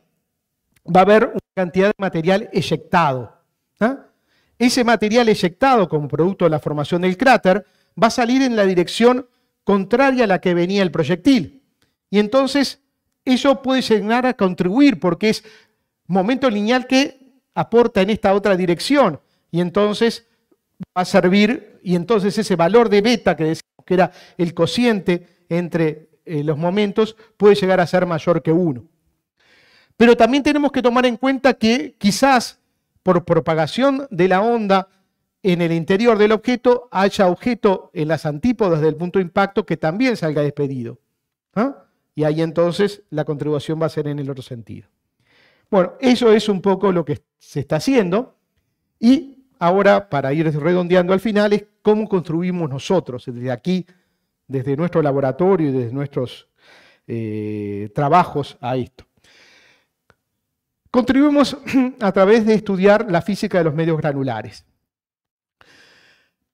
va a haber una cantidad de material eyectado. ¿ah? Ese material eyectado como producto de la formación del cráter va a salir en la dirección contraria a la que venía el proyectil. Y entonces eso puede llegar a contribuir porque es momento lineal que aporta en esta otra dirección. Y entonces va a servir, y entonces ese valor de beta que decimos que era el cociente entre eh, los momentos puede llegar a ser mayor que 1. Pero también tenemos que tomar en cuenta que quizás por propagación de la onda en el interior del objeto haya objeto en las antípodas del punto de impacto que también salga despedido. ¿Ah? y ahí entonces la contribución va a ser en el otro sentido. Bueno, eso es un poco lo que se está haciendo y ahora para ir redondeando al final es cómo construimos nosotros desde aquí, desde nuestro laboratorio y desde nuestros eh, trabajos a esto. Contribuimos a través de estudiar la física de los medios granulares.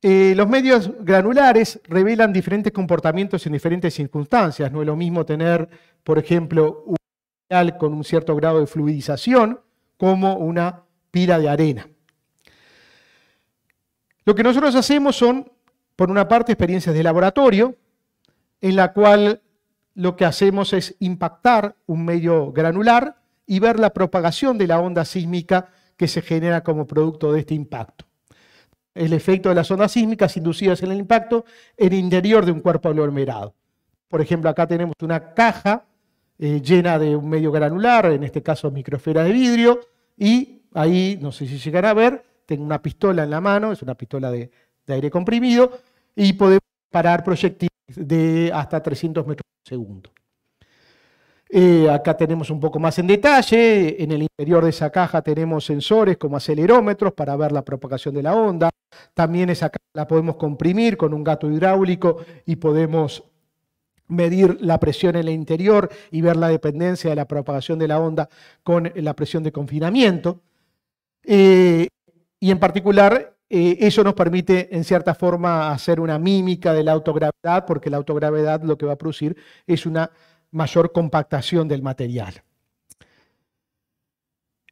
Eh, los medios granulares revelan diferentes comportamientos en diferentes circunstancias. No es lo mismo tener, por ejemplo, un material con un cierto grado de fluidización como una pila de arena. Lo que nosotros hacemos son, por una parte, experiencias de laboratorio, en la cual lo que hacemos es impactar un medio granular y ver la propagación de la onda sísmica que se genera como producto de este impacto el efecto de las ondas sísmicas inducidas en el impacto en el interior de un cuerpo aglomerado. Por ejemplo, acá tenemos una caja eh, llena de un medio granular, en este caso microsfera de vidrio, y ahí, no sé si llegan a ver, tengo una pistola en la mano, es una pistola de, de aire comprimido, y podemos parar proyectiles de hasta 300 metros por segundo. Eh, acá tenemos un poco más en detalle. En el interior de esa caja tenemos sensores como acelerómetros para ver la propagación de la onda. También esa caja la podemos comprimir con un gato hidráulico y podemos medir la presión en el interior y ver la dependencia de la propagación de la onda con la presión de confinamiento. Eh, y en particular, eh, eso nos permite, en cierta forma, hacer una mímica de la autogravedad, porque la autogravedad lo que va a producir es una mayor compactación del material.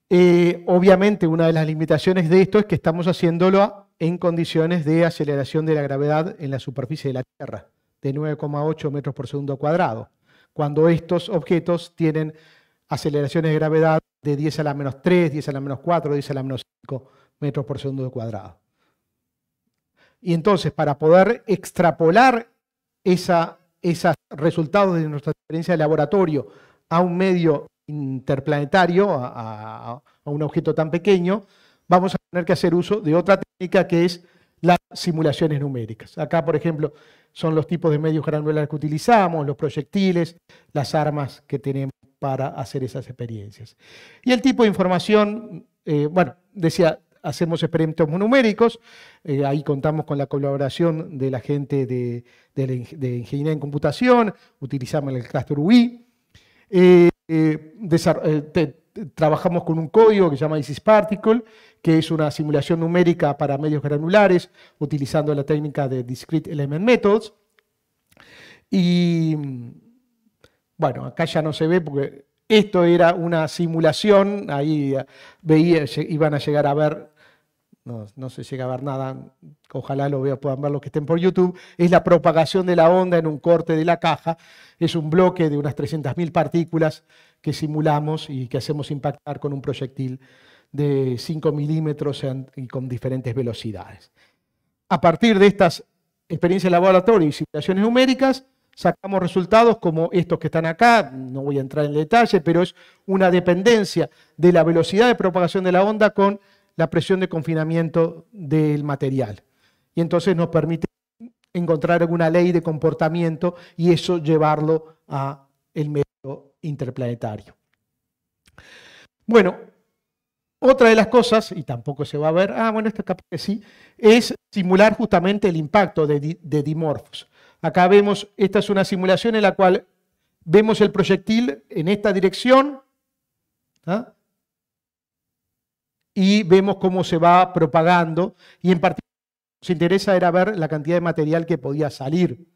Eh, obviamente, una de las limitaciones de esto es que estamos haciéndolo en condiciones de aceleración de la gravedad en la superficie de la Tierra, de 9,8 metros por segundo cuadrado, cuando estos objetos tienen aceleraciones de gravedad de 10 a la menos 3, 10 a la menos 4, 10 a la menos 5 metros por segundo cuadrado. Y entonces, para poder extrapolar esa esos resultados de nuestra experiencia de laboratorio a un medio interplanetario, a, un objeto tan pequeño, vamos a tener que hacer uso de otra técnica que es las simulaciones numéricas. Acá, por ejemplo, son los tipos de medios granulares que utilizamos, los proyectiles, las armas que tenemos para hacer esas experiencias. Y el tipo de información, eh, bueno, decía, hacemos experimentos numéricos. Eh, ahí contamos con la colaboración de la gente de, Ingeniería en Computación, utilizamos el cluster UI. Eh, eh, trabajamos con un código que se llama ISIS Particle, que es una simulación numérica para medios granulares, utilizando la técnica de Discrete Element Methods. Y bueno, acá ya no se ve porque esto era una simulación, ahí veía, iban a llegar a ver no, no, se llega a ver nada, ojalá lo vea, puedan ver los que estén por YouTube, es la propagación de la onda en un corte de la caja, es un bloque de unas 300.000 partículas que simulamos y que hacemos impactar con un proyectil de 5 milímetros y con diferentes velocidades. A partir de estas experiencias de laboratorio y simulaciones numéricas, sacamos resultados como estos que están acá, no voy a entrar en detalle, pero es una dependencia de la velocidad de propagación de la onda con la presión de confinamiento del material. Y entonces nos permite encontrar alguna ley de comportamiento y eso llevarlo a el medio interplanetario. Bueno, otra de las cosas, y tampoco se va a ver, ah, bueno, esto capaz que sí, es simular justamente el impacto de, dimorfos. Acá vemos, esta es una simulación en la cual vemos el proyectil en esta dirección, ¿ah? y vemos cómo se va propagando y en particular nos interesa era ver la cantidad de material que podía salir.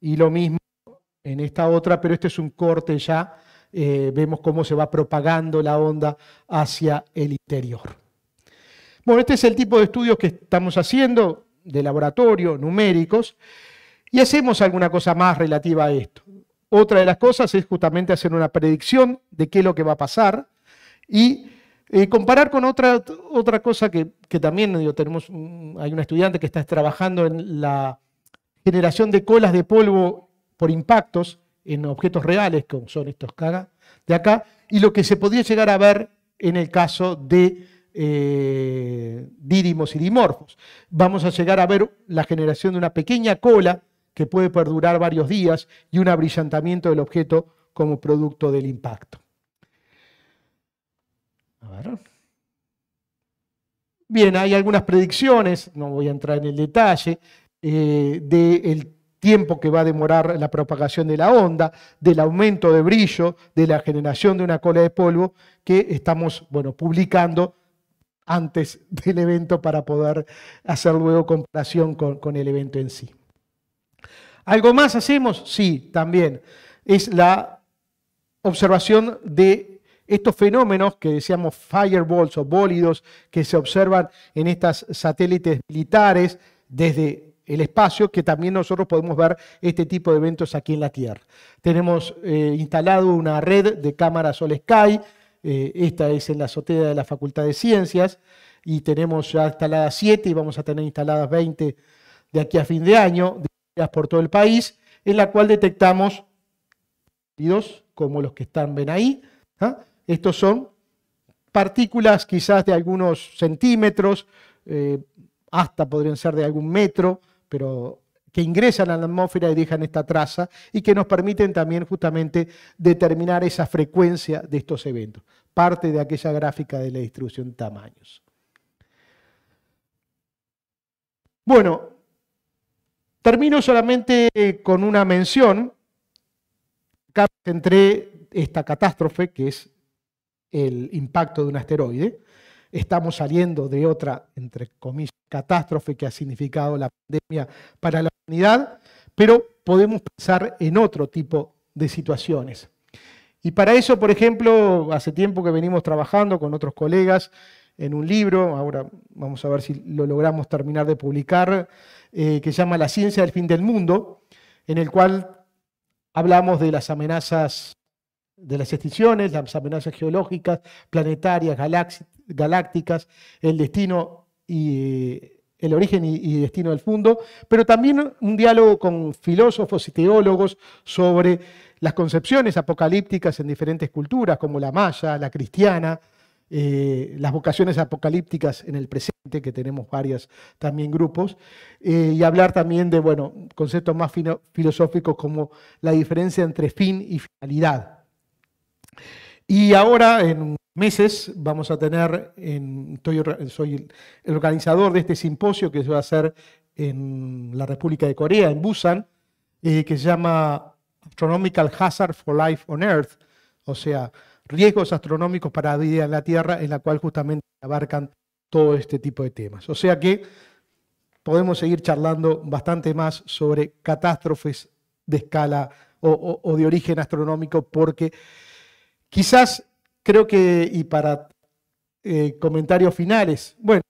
Y lo mismo en esta otra, pero este es un corte ya, eh, vemos cómo se va propagando la onda hacia el interior. Bueno, este es el tipo de estudios que estamos haciendo de laboratorio, numéricos, y hacemos alguna cosa más relativa a esto. Otra de las cosas es justamente hacer una predicción de qué es lo que va a pasar y comparar con otra, otra cosa que, también tenemos, hay un estudiante que está trabajando en la generación de colas de polvo por impactos en objetos reales, como son estos cagas de acá, y lo que se podría llegar a ver en el caso de eh, dídimos y dimorfos. Vamos a llegar a ver la generación de una pequeña cola que puede perdurar varios días y un abrillantamiento del objeto como producto del impacto. Bien, hay algunas predicciones, no voy a entrar en el detalle, eh, del tiempo que va a demorar la propagación de la onda, del aumento de brillo, de la generación de una cola de polvo que estamos bueno, publicando antes del evento para poder hacer luego comparación con el evento en sí. ¿Algo más hacemos? Sí, también. Es la observación de estos fenómenos que decíamos fireballs o bólidos que se observan en estas satélites militares desde el espacio, que también nosotros podemos ver este tipo de eventos aquí en la Tierra. Tenemos eh, instalado una red de cámaras Sol Sky, eh, esta es en la azotea de la Facultad de Ciencias, y tenemos ya instaladas 7 y vamos a tener instaladas 20 de aquí a fin de año, por todo el país, en la cual detectamos como los que están, ven ahí, ¿ah? Estos son partículas quizás de algunos centímetros, eh, hasta podrían ser de algún metro, pero que ingresan a la atmósfera y dejan esta traza y que nos permiten también justamente determinar esa frecuencia de estos eventos, parte de aquella gráfica de la distribución de tamaños. Bueno, termino solamente eh, con una mención. Acá entre esta catástrofe, que es el impacto de un asteroide. Estamos saliendo de otra, entre comillas, catástrofe que ha significado la pandemia para la humanidad, pero podemos pensar en otro tipo de situaciones. Y para eso, por ejemplo, hace tiempo que venimos trabajando con otros colegas en un libro, ahora vamos a ver si lo logramos terminar de publicar, eh, que se llama La ciencia del fin del mundo, en el cual hablamos de las amenazas de las extinciones, las amenazas geológicas, planetarias, galácticas, el destino y eh, el origen y, destino del mundo, pero también un diálogo con filósofos y teólogos sobre las concepciones apocalípticas en diferentes culturas, como la maya, la cristiana, eh, las vocaciones apocalípticas en el presente, que tenemos varias también grupos, eh, y hablar también de bueno, conceptos más filosóficos como la diferencia entre fin y finalidad. Y ahora, en meses, vamos a tener, soy el organizador de este simposio que se va a hacer en la República de Corea, en Busan, eh, que se llama Astronomical Hazard for Life on Earth, o sea, riesgos astronómicos para la vida en la Tierra, en la cual justamente abarcan todo este tipo de temas. O sea que podemos seguir charlando bastante más sobre catástrofes de escala o, o de origen astronómico, porque Quizás creo que, y para eh, comentarios finales, bueno,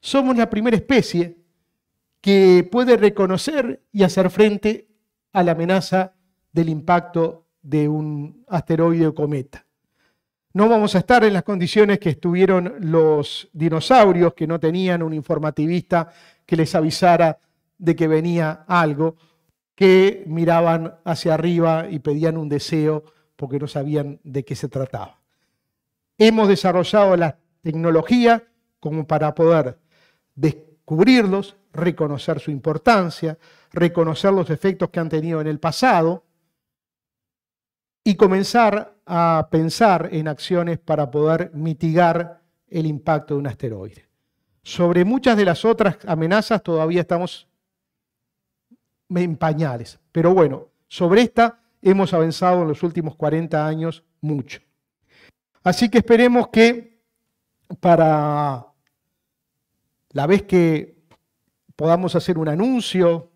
somos la primera especie que puede reconocer y hacer frente a la amenaza del impacto de un asteroide o cometa. No vamos a estar en las condiciones que estuvieron los dinosaurios, que no tenían un informativista que les avisara de que venía algo, que miraban hacia arriba y pedían un deseo porque no sabían de qué se trataba. Hemos desarrollado la tecnología como para poder descubrirlos, reconocer su importancia, reconocer los efectos que han tenido en el pasado y comenzar a pensar en acciones para poder mitigar el impacto de un asteroide. Sobre muchas de las otras amenazas todavía estamos en pañales, pero bueno, sobre esta hemos avanzado en los últimos 40 años mucho. Así que esperemos que para la vez que podamos hacer un anuncio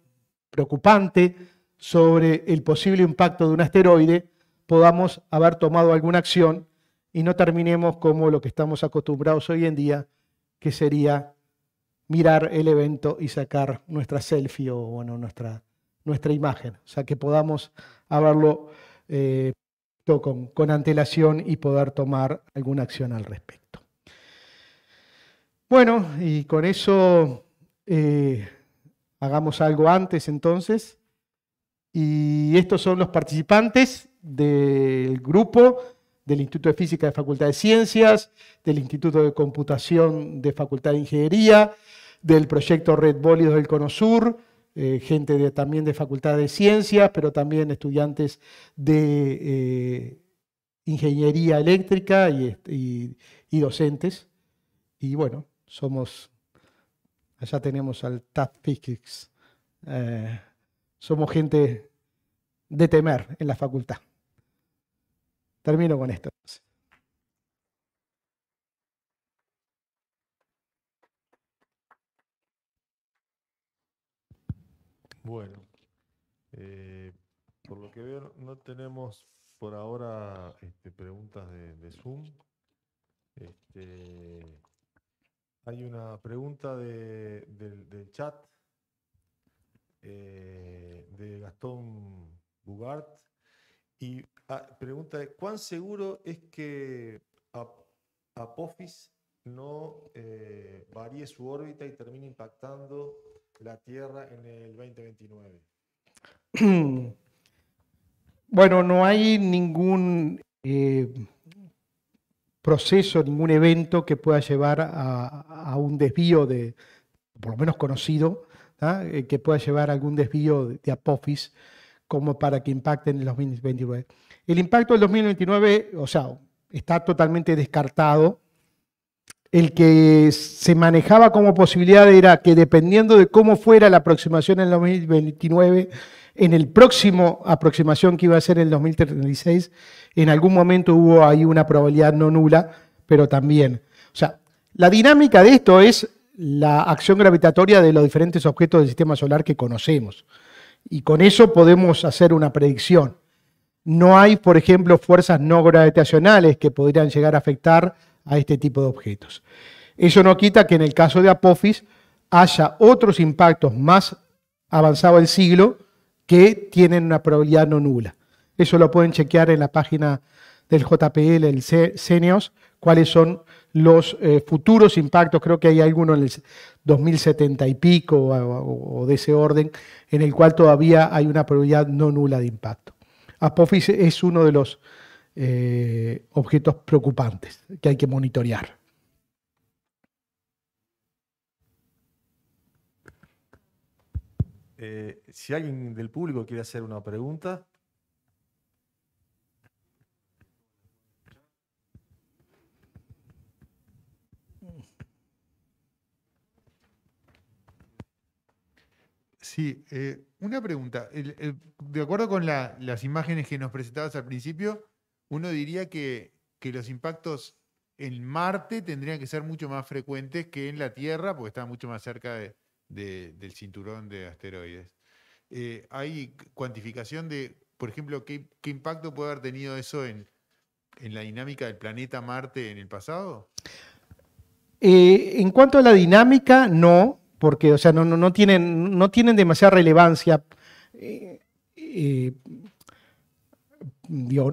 preocupante sobre el posible impacto de un asteroide, podamos haber tomado alguna acción y no terminemos como lo que estamos acostumbrados hoy en día, que sería mirar el evento y sacar nuestra selfie o bueno, nuestra, nuestra imagen. O sea, que podamos haberlo eh, con, antelación y poder tomar alguna acción al respecto. Bueno, y con eso eh, hagamos algo antes entonces. Y estos son los participantes del grupo del Instituto de Física de Facultad de Ciencias, del Instituto de Computación de Facultad de Ingeniería, del proyecto Red Bólidos del CONOSUR, eh, gente de, también de Facultad de Ciencias, pero también estudiantes de eh, Ingeniería Eléctrica y, docentes. Y bueno, somos, allá tenemos al TAP Physics, eh, somos gente de temer en la facultad. Termino con esto. Bueno, eh, por lo que veo, no tenemos por ahora este, preguntas de, Zoom. Este, hay una pregunta del chat eh, de Gastón Bugart y ah, pregunta de cuán seguro es que Apophis no eh, varíe su órbita y termine impactando la Tierra en el 2029? Bueno, no hay ningún eh, proceso, ningún evento que pueda llevar a, un desvío de, por lo menos conocido, eh, que pueda llevar a algún desvío de Apophis como para que impacten en el 2029. El impacto del 2029, o sea, está totalmente descartado el que se manejaba como posibilidad era que dependiendo de cómo fuera la aproximación en el 2029, en el próximo aproximación que iba a ser en el 2036, en algún momento hubo ahí una probabilidad no nula, pero también. O sea, la dinámica de esto es la acción gravitatoria de los diferentes objetos del sistema solar que conocemos. Y con eso podemos hacer una predicción. No hay, por ejemplo, fuerzas no gravitacionales que podrían llegar a afectar a este tipo de objetos. Eso no quita que en el caso de Apophis haya otros impactos más avanzados del siglo que tienen una probabilidad no nula. Eso lo pueden chequear en la página del JPL, el CENEOS, cuáles son los eh, futuros impactos, creo que hay alguno en el 2070 y pico o, o, de ese orden, en el cual todavía hay una probabilidad no nula de impacto. Apophis es uno de los eh, objetos preocupantes que hay que monitorear. Eh, si alguien del público quiere hacer una pregunta. Sí, eh, una pregunta. de acuerdo con las imágenes que nos presentabas al principio, uno diría que, los impactos en Marte tendrían que ser mucho más frecuentes que en la Tierra, porque está mucho más cerca del cinturón de asteroides. Eh, ¿Hay cuantificación de, por ejemplo, qué, impacto puede haber tenido eso en, la dinámica del planeta Marte en el pasado? Eh, en cuanto a la dinámica, no, porque o sea, no, no, tienen, no tienen demasiada relevancia. Eh,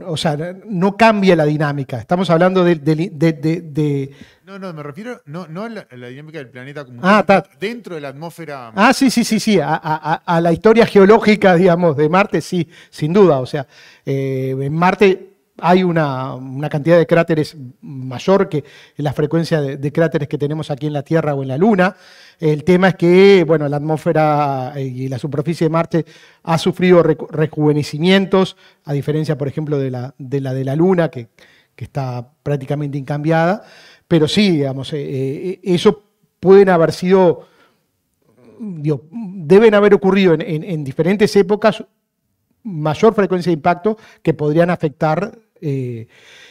o sea, no cambia la dinámica. Estamos hablando de... no, no, me refiero no, a, la, dinámica del planeta como ah, dentro de la atmósfera. Ah, sí, sí, sí, sí, a, la historia geológica, digamos, de Marte, sí, sin duda. O sea, eh, en Marte hay una, cantidad de cráteres mayor que la frecuencia de, cráteres que tenemos aquí en la Tierra o en la Luna. El tema es que bueno, la atmósfera eh, y la superficie de Marte ha sufrido rejuvenecimientos, a diferencia, por ejemplo, de la de la, Luna, que, está prácticamente incambiada. Pero sí, digamos, eh, eh, eso pueden haber sido, digo, deben haber ocurrido en diferentes épocas mayor frecuencia de impacto que podrían afectar eh,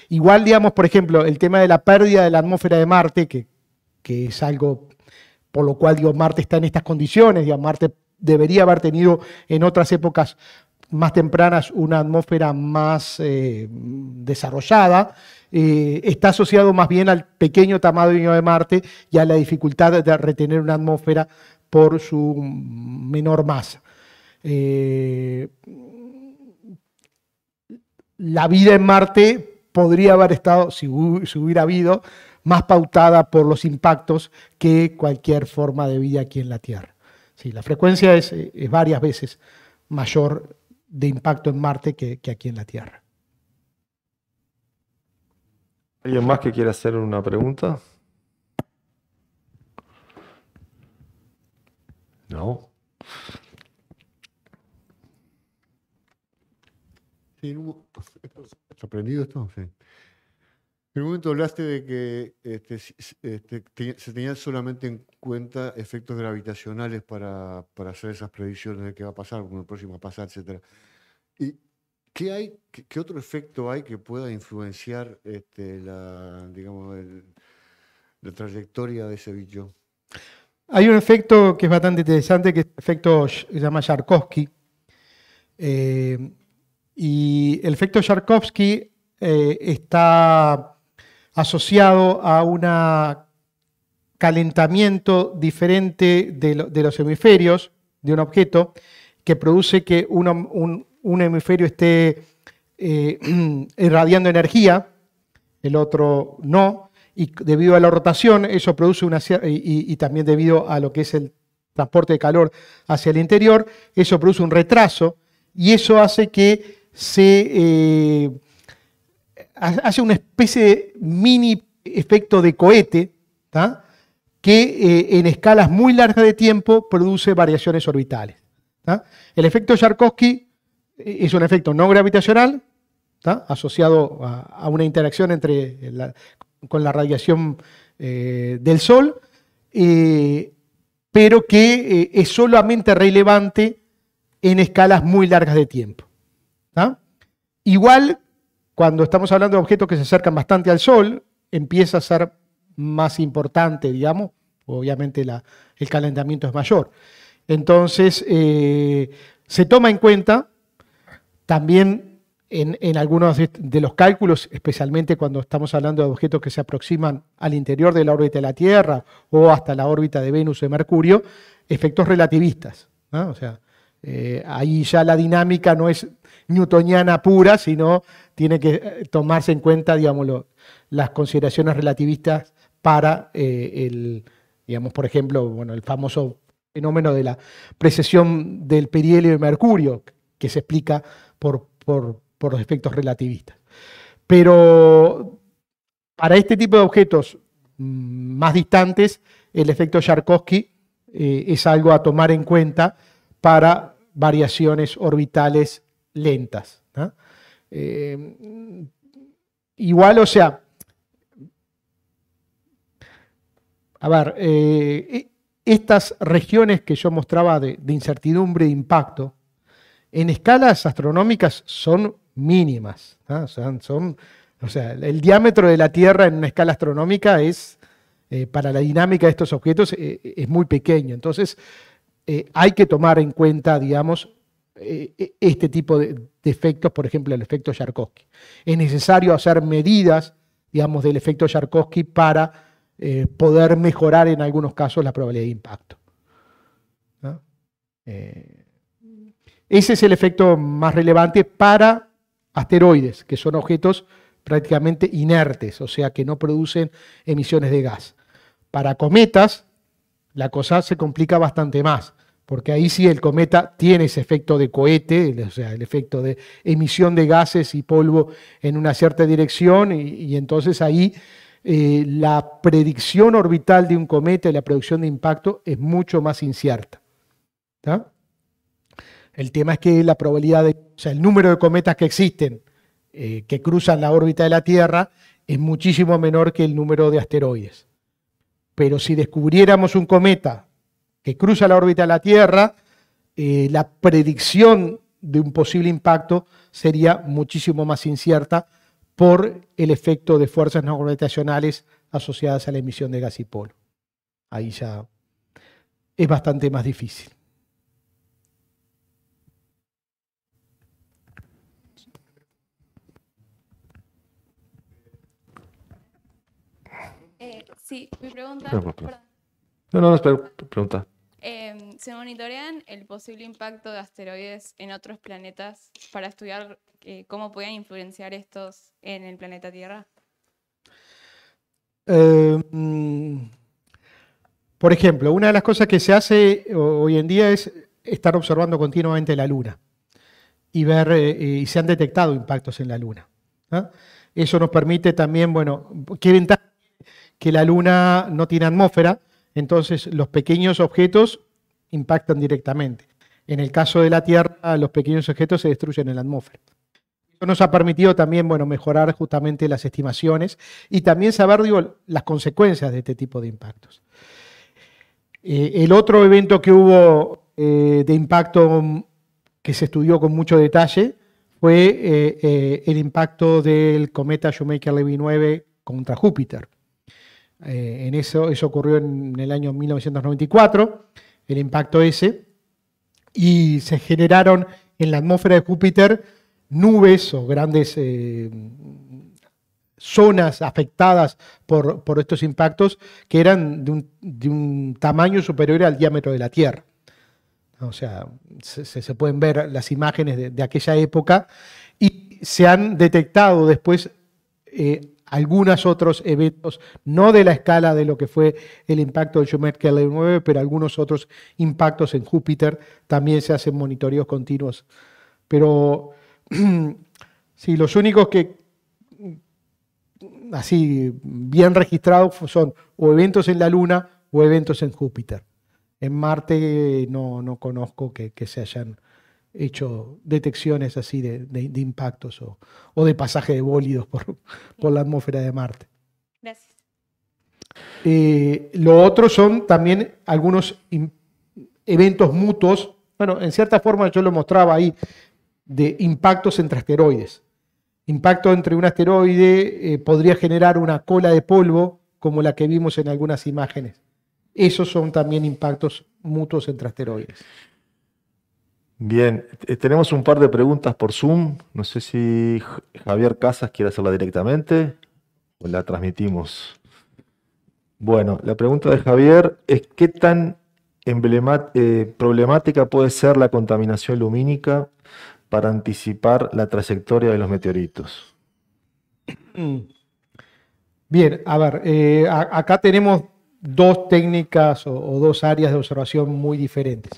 igual, digamos, por ejemplo, el tema de la pérdida de la atmósfera de Marte, que, que es algo por lo cual Marte está en estas condiciones, Marte debería haber tenido en otras épocas más tempranas una atmósfera más eh, desarrollada, eh, está asociado más bien al pequeño tamaño de Marte y a la dificultad de retener una atmósfera por su menor masa la vida en Marte podría haber estado, si, hubiera habido, más pautada por los impactos que cualquier forma de vida aquí en la Tierra. Sí, la frecuencia es, varias veces mayor de impacto en Marte que, aquí en la Tierra. ¿Alguien más que quiera hacer una pregunta? No aprendido esto? En un momento hablaste de que este, este, se tenían solamente en cuenta efectos gravitacionales para, para, hacer esas predicciones de qué va a pasar, cómo el próximo va a pasar, etc. ¿Y qué, hay, qué, otro efecto hay que pueda influenciar este, la, digamos, la trayectoria de ese bicho? Hay un efecto que es bastante interesante, que es el efecto se llama Sharkovsky. Eh, y el efecto Tchaikovsky eh, está asociado a un calentamiento diferente de, los hemisferios de un objeto que produce que un, hemisferio esté eh, irradiando energía, el otro no, y debido a la rotación eso produce una y también debido a lo que es el transporte de calor hacia el interior, eso produce un retraso y eso hace que se eh, hace una especie de mini efecto de cohete que eh, en escalas muy largas de tiempo produce variaciones orbitales. El efecto Yarkovsky eh, es un efecto no gravitacional asociado a, una interacción entre con la radiación del Sol, pero que es solamente relevante en escalas muy largas de tiempo. Igual, cuando estamos hablando de objetos que se acercan bastante al Sol, empieza a ser más importante, digamos, obviamente el calentamiento es mayor. Entonces, eh, se toma en cuenta también en, algunos de los cálculos, especialmente cuando estamos hablando de objetos que se aproximan al interior de la órbita de la Tierra o hasta la órbita de Venus o de Mercurio, efectos relativistas. O sea, eh, ahí ya la dinámica no es newtoniana pura, sino tiene que eh, tomarse en cuenta, las consideraciones relativistas para eh, el, digamos, por ejemplo, bueno, el famoso fenómeno de la precesión del perihelio de Mercurio, que se explica por, los efectos relativistas. Pero para este tipo de objetos mm, más distantes, el efecto Yarkovsky eh, es algo a tomar en cuenta para variaciones orbitales lentas. Eh, igual, o sea, a ver, eh, e, estas regiones que yo mostraba de, incertidumbre e impacto, en escalas astronómicas son mínimas. son, o sea, el diámetro de la Tierra en una escala astronómica es, eh, para la dinámica de estos objetos, es muy pequeño. Entonces, hay que tomar en cuenta, digamos, eh, eh, este tipo de, efectos, por ejemplo, el efecto Yarkovsky. Es necesario hacer medidas, digamos, del efecto Yarkovsky para eh, poder mejorar en algunos casos la probabilidad de impacto. ese es el efecto más relevante para asteroides, que son objetos prácticamente inertes, o sea, que no producen emisiones de gas. Para cometas, la cosa se complica bastante más porque ahí sí el cometa tiene ese efecto de cohete, o sea, el efecto de emisión de gases y polvo en una cierta dirección, y, entonces ahí eh, la predicción orbital de un cometa y la producción de impacto es mucho más incierta. El tema es que la probabilidad, de, o sea, el número de cometas que existen, eh, que cruzan la órbita de la Tierra, es muchísimo menor que el número de asteroides. Pero si descubriéramos un cometa que cruza la órbita de la Tierra, eh, la predicción de un posible impacto sería muchísimo más incierta por el efecto de fuerzas no gravitacionales asociadas a la emisión de gas y polo. Ahí ya es bastante más difícil. Eh, sí, mi pregunta. No, no, no, pregunta. Em, se monitorean el posible impacto de asteroides en otros planetas para estudiar eh, cómo pueden influenciar estos en el planeta Tierra. Em, por ejemplo, una de las cosas que se hace eh, hoy en día es estar observando continuamente la Luna y ver eh, y se han detectado impactos en la Luna. Eso nos permite también, bueno, quieren que la Luna no tiene atmósfera, entonces, los pequeños objetos impactan directamente. En el caso de la Tierra, los pequeños objetos se destruyen en la atmósfera. Eso nos ha permitido también bueno, mejorar justamente las estimaciones y también saber las consecuencias de este tipo de impactos. Eh, el otro evento que hubo eh, de impacto que se estudió con mucho detalle fue eh, el impacto del cometa Shoemaker-Levy 9 contra Júpiter. Eh, en eso, eso ocurrió en el año 1994, el impacto ese, y se generaron en la atmósfera de Júpiter nubes o grandes eh, zonas afectadas por, estos impactos que eran de un, tamaño superior al diámetro de la Tierra. O sea, se, pueden ver las imágenes de, aquella época y se han detectado después eh, algunos otros eventos, no de la escala de lo que fue el impacto de Shoemaker Kelly 9, pero algunos otros impactos en Júpiter, también se hacen monitoreos continuos. Pero si los únicos que mm, así bien registrados son o eventos en la Luna o eventos en Júpiter. En Marte no, no conozco que, que se hayan hecho detecciones así de, impactos o, de pasaje de bólidos por, la atmósfera de Marte. Eh, lo otro son también algunos eventos mutuos, bueno, en cierta forma yo lo mostraba ahí, de impactos entre asteroides. Impacto entre un asteroide eh, podría generar una cola de polvo como la que vimos en algunas imágenes. Esos son también impactos mutuos entre asteroides. Bien, eh, tenemos un par de preguntas por Zoom. No sé si Javier Casas quiere hacerla directamente o la transmitimos. Bueno, la pregunta de Javier es qué tan eh, problemática puede ser la contaminación lumínica para anticipar la trayectoria de los meteoritos. Bien, a ver, eh, acá tenemos dos técnicas o dos áreas de observación muy diferentes.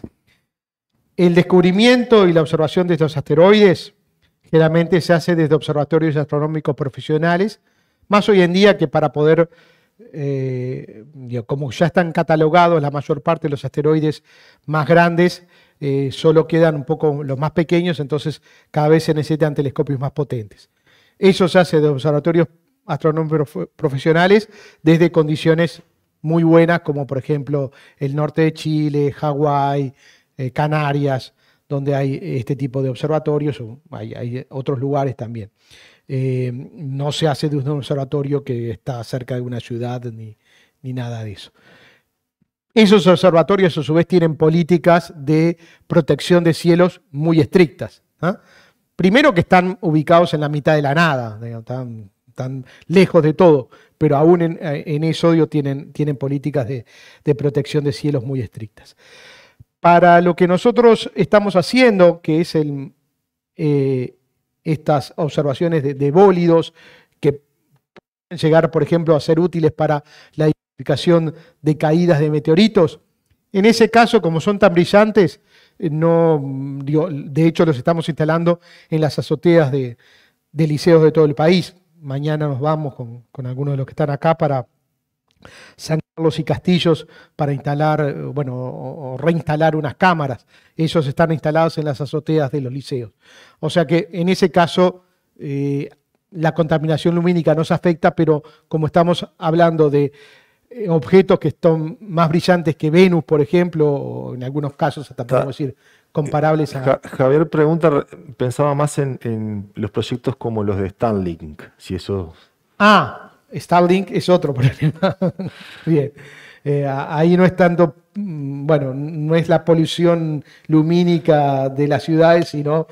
El descubrimiento y la observación de estos asteroides generalmente se hace desde observatorios astronómicos profesionales, más hoy en día que para poder, eh, como ya están catalogados la mayor parte de los asteroides más grandes, eh, solo quedan un poco los más pequeños, entonces cada vez se necesitan telescopios más potentes. Eso se hace de observatorios astronómicos profesionales desde condiciones muy buenas, como por ejemplo el norte de Chile, Hawái, eh, Canarias, donde hay este tipo de observatorios, hay, otros lugares también. Eh, no se hace de un observatorio que está cerca de una ciudad ni, nada de eso. Esos observatorios a su vez tienen políticas de protección de cielos muy estrictas. ¿ah? Primero que están ubicados en la mitad de la nada, están, lejos de todo, pero aún en, eh, eso tienen, tienen, políticas de, de protección de cielos muy estrictas para lo que nosotros estamos haciendo, que es eh, estas observaciones de, bólidos que pueden llegar, por ejemplo, a ser útiles para la identificación de caídas de meteoritos. En ese caso, como son tan brillantes, eh, no, de hecho los estamos instalando en las azoteas de, liceos de todo el país. Mañana nos vamos con, algunos de los que están acá para y castillos para instalar, eh, bueno, o reinstalar unas cámaras. Esos están instalados en las azoteas de los liceos. O sea que en ese caso eh, la contaminación lumínica nos afecta, pero como estamos hablando de eh, objetos que son más brillantes que Venus, por ejemplo, o en algunos casos hasta podemos decir comparables a... Javier pregunta, pensaba más en, los proyectos como los de Starlink, si eso... Ah, Starlink es otro problema. Bien, eh, ahí no es tanto, mm, bueno, no es la polución lumínica de las ciudades, sino,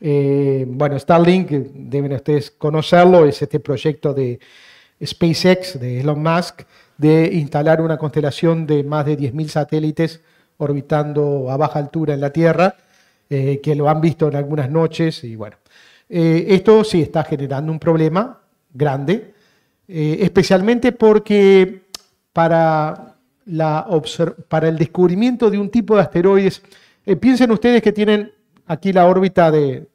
eh, bueno, Starlink, eh, deben ustedes conocerlo, es este proyecto de SpaceX, de Elon Musk, de instalar una constelación de más de 10.000 satélites orbitando a baja altura en la Tierra, que lo han visto en algunas noches y bueno. esto sí está generando un problema grande, eh, especialmente porque para, la para, el descubrimiento de un tipo de asteroides, eh, piensen ustedes que tienen aquí la órbita de,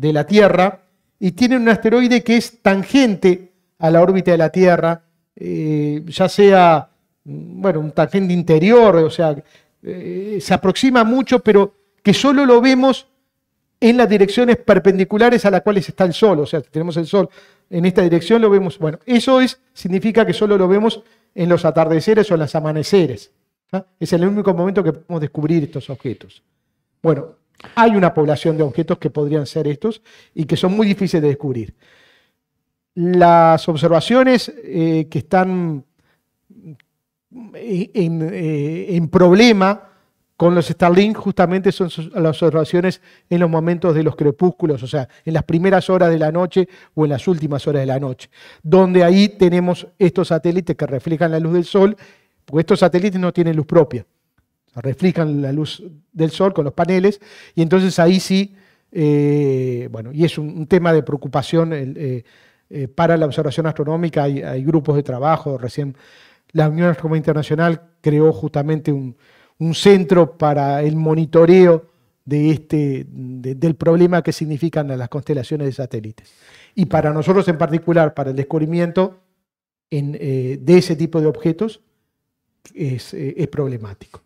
la Tierra y tienen un asteroide que es tangente a la órbita de la Tierra, eh, ya sea, mm, bueno, un tangente interior, o sea, se aproxima mucho, pero que solo lo vemos en las direcciones perpendiculares a las cuales está el Sol. O sea, tenemos el Sol en esta dirección, lo vemos. Bueno, eso significa que solo lo vemos en los atardeceres o en los amaneceres. ¿ah? Es el único momento que podemos descubrir estos objetos. Bueno, hay una población de objetos que podrían ser estos y que son muy difíciles de descubrir. Las observaciones eh, que están eh, eh, en problema con los Starlink justamente son las observaciones en los momentos de los crepúsculos, o sea, en las primeras horas de la noche o en las últimas horas de la noche, donde ahí tenemos estos satélites que reflejan la luz del sol, porque estos satélites no tienen luz propia, reflejan la luz del sol con los paneles, y entonces ahí sí, eh, bueno, y es un, tema de preocupación eh, eh, para la observación astronómica, hay grupos de trabajo, recién la Unión Astronómica Internacional creó justamente un un centro para el monitoreo de este, del problema que significan las constelaciones de satélites. Y para nosotros en particular, para el descubrimiento eh, de ese tipo de objetos, es, eh, problemático.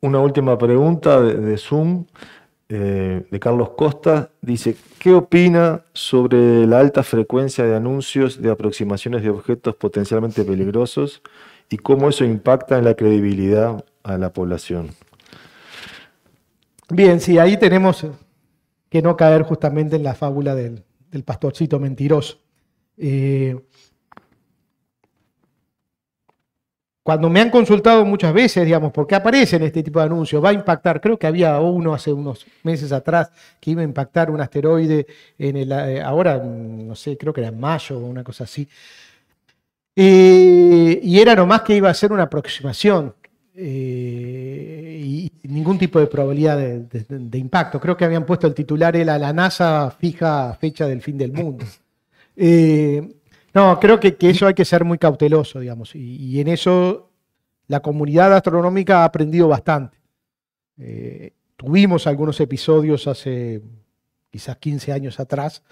Una última pregunta de, Zoom, eh, de Carlos Costa. Dice, ¿qué opina sobre la alta frecuencia de anuncios de aproximaciones de objetos potencialmente peligrosos y cómo eso impacta en la credibilidad a la población. Bien, sí, ahí tenemos que no caer justamente en la fábula del, pastorcito mentiroso. Eh, cuando me han consultado muchas veces, digamos, ¿por qué aparecen este tipo de anuncios, va a impactar, creo que había uno hace unos meses atrás que iba a impactar un asteroide en el, eh, ahora, mm, no sé, creo que era en mayo o una cosa así. Eh, y era nomás que iba a ser una aproximación eh, y ningún tipo de probabilidad de, impacto. Creo que habían puesto el titular a la NASA fija fecha del fin del mundo. Eh, no, creo que, eso hay que ser muy cauteloso, digamos, y, en eso la comunidad astronómica ha aprendido bastante. Eh, tuvimos algunos episodios hace quizás 15 años atrás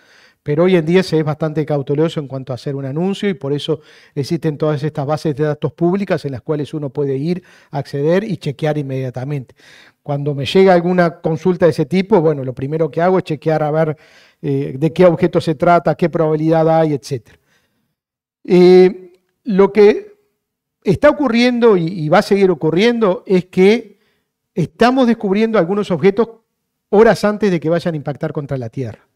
pero hoy en día se es bastante cauteloso en cuanto a hacer un anuncio y por eso existen todas estas bases de datos públicas en las cuales uno puede ir, acceder y chequear inmediatamente. Cuando me llega alguna consulta de ese tipo, bueno, lo primero que hago es chequear a ver eh, de qué objeto se trata, qué probabilidad hay, etc. Eh, lo que está ocurriendo y va a seguir ocurriendo es que estamos descubriendo algunos objetos horas antes de que vayan a impactar contra la Tierra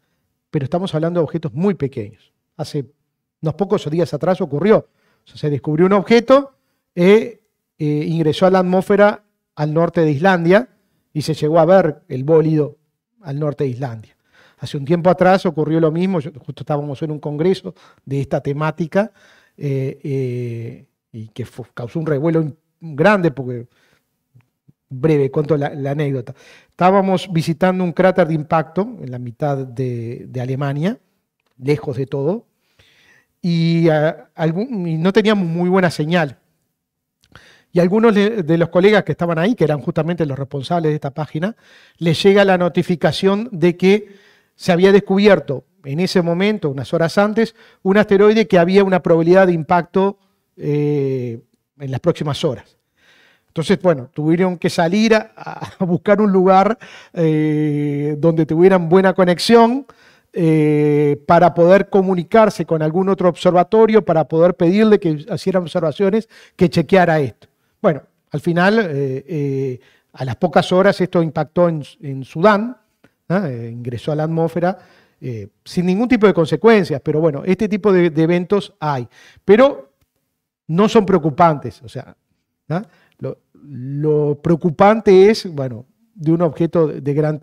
pero estamos hablando de objetos muy pequeños. Hace unos pocos días atrás ocurrió. se descubrió un objeto, e ingresó a la atmósfera al norte de Islandia y se llegó a ver el bólido al norte de Islandia. Hace un tiempo atrás ocurrió lo mismo, justo estábamos en un congreso de esta temática eh, y que causó un revuelo grande porque breve, cuento la, anécdota. Estábamos visitando un cráter de impacto en la mitad de, Alemania, lejos de todo, ah, y, no teníamos muy buena señal. Y algunos de los colegas que estaban ahí, que eran justamente los responsables de esta página, les llega la notificación de que se había descubierto en ese momento, unas horas antes, un asteroide que había una probabilidad de impacto eh, en las próximas horas. Entonces, bueno, tuvieron que salir a, buscar un lugar eh, donde tuvieran buena conexión. Eh, para poder comunicarse con algún otro observatorio, para poder pedirle que hicieran observaciones, que chequeara esto. Bueno, al final, eh, a las pocas horas, esto impactó en, Sudán, ingresó a la atmósfera. sin ningún tipo de consecuencias, pero bueno, este tipo de, eventos hay, pero no son preocupantes, o sea, lo preocupante es, bueno, de un objeto de, gran,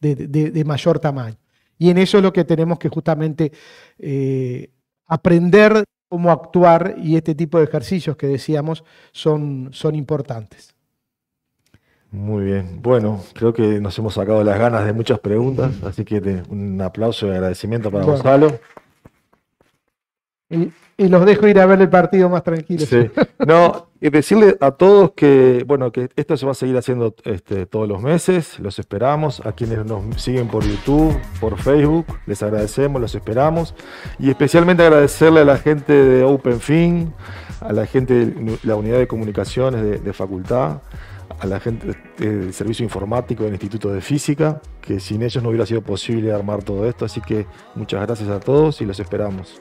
de, mayor tamaño. Y en eso es lo que tenemos que justamente eh, aprender cómo actuar y este tipo de ejercicios que decíamos son, son importantes. Muy bien, bueno, creo que nos hemos sacado las ganas de muchas preguntas, así que un aplauso y agradecimiento para Gonzalo. Y, los dejo ir a ver el partido más tranquilo Sí. No, y decirle a todos que, bueno, que esto se va a seguir haciendo este, todos los meses, los esperamos, a quienes nos siguen por YouTube, por Facebook, les agradecemos, los esperamos, y especialmente agradecerle a la gente de OpenFin, a la gente de la unidad de comunicaciones de facultad, a la gente del servicio informático del Instituto de Física, que sin ellos no hubiera sido posible armar todo esto, así que muchas gracias a todos y los esperamos.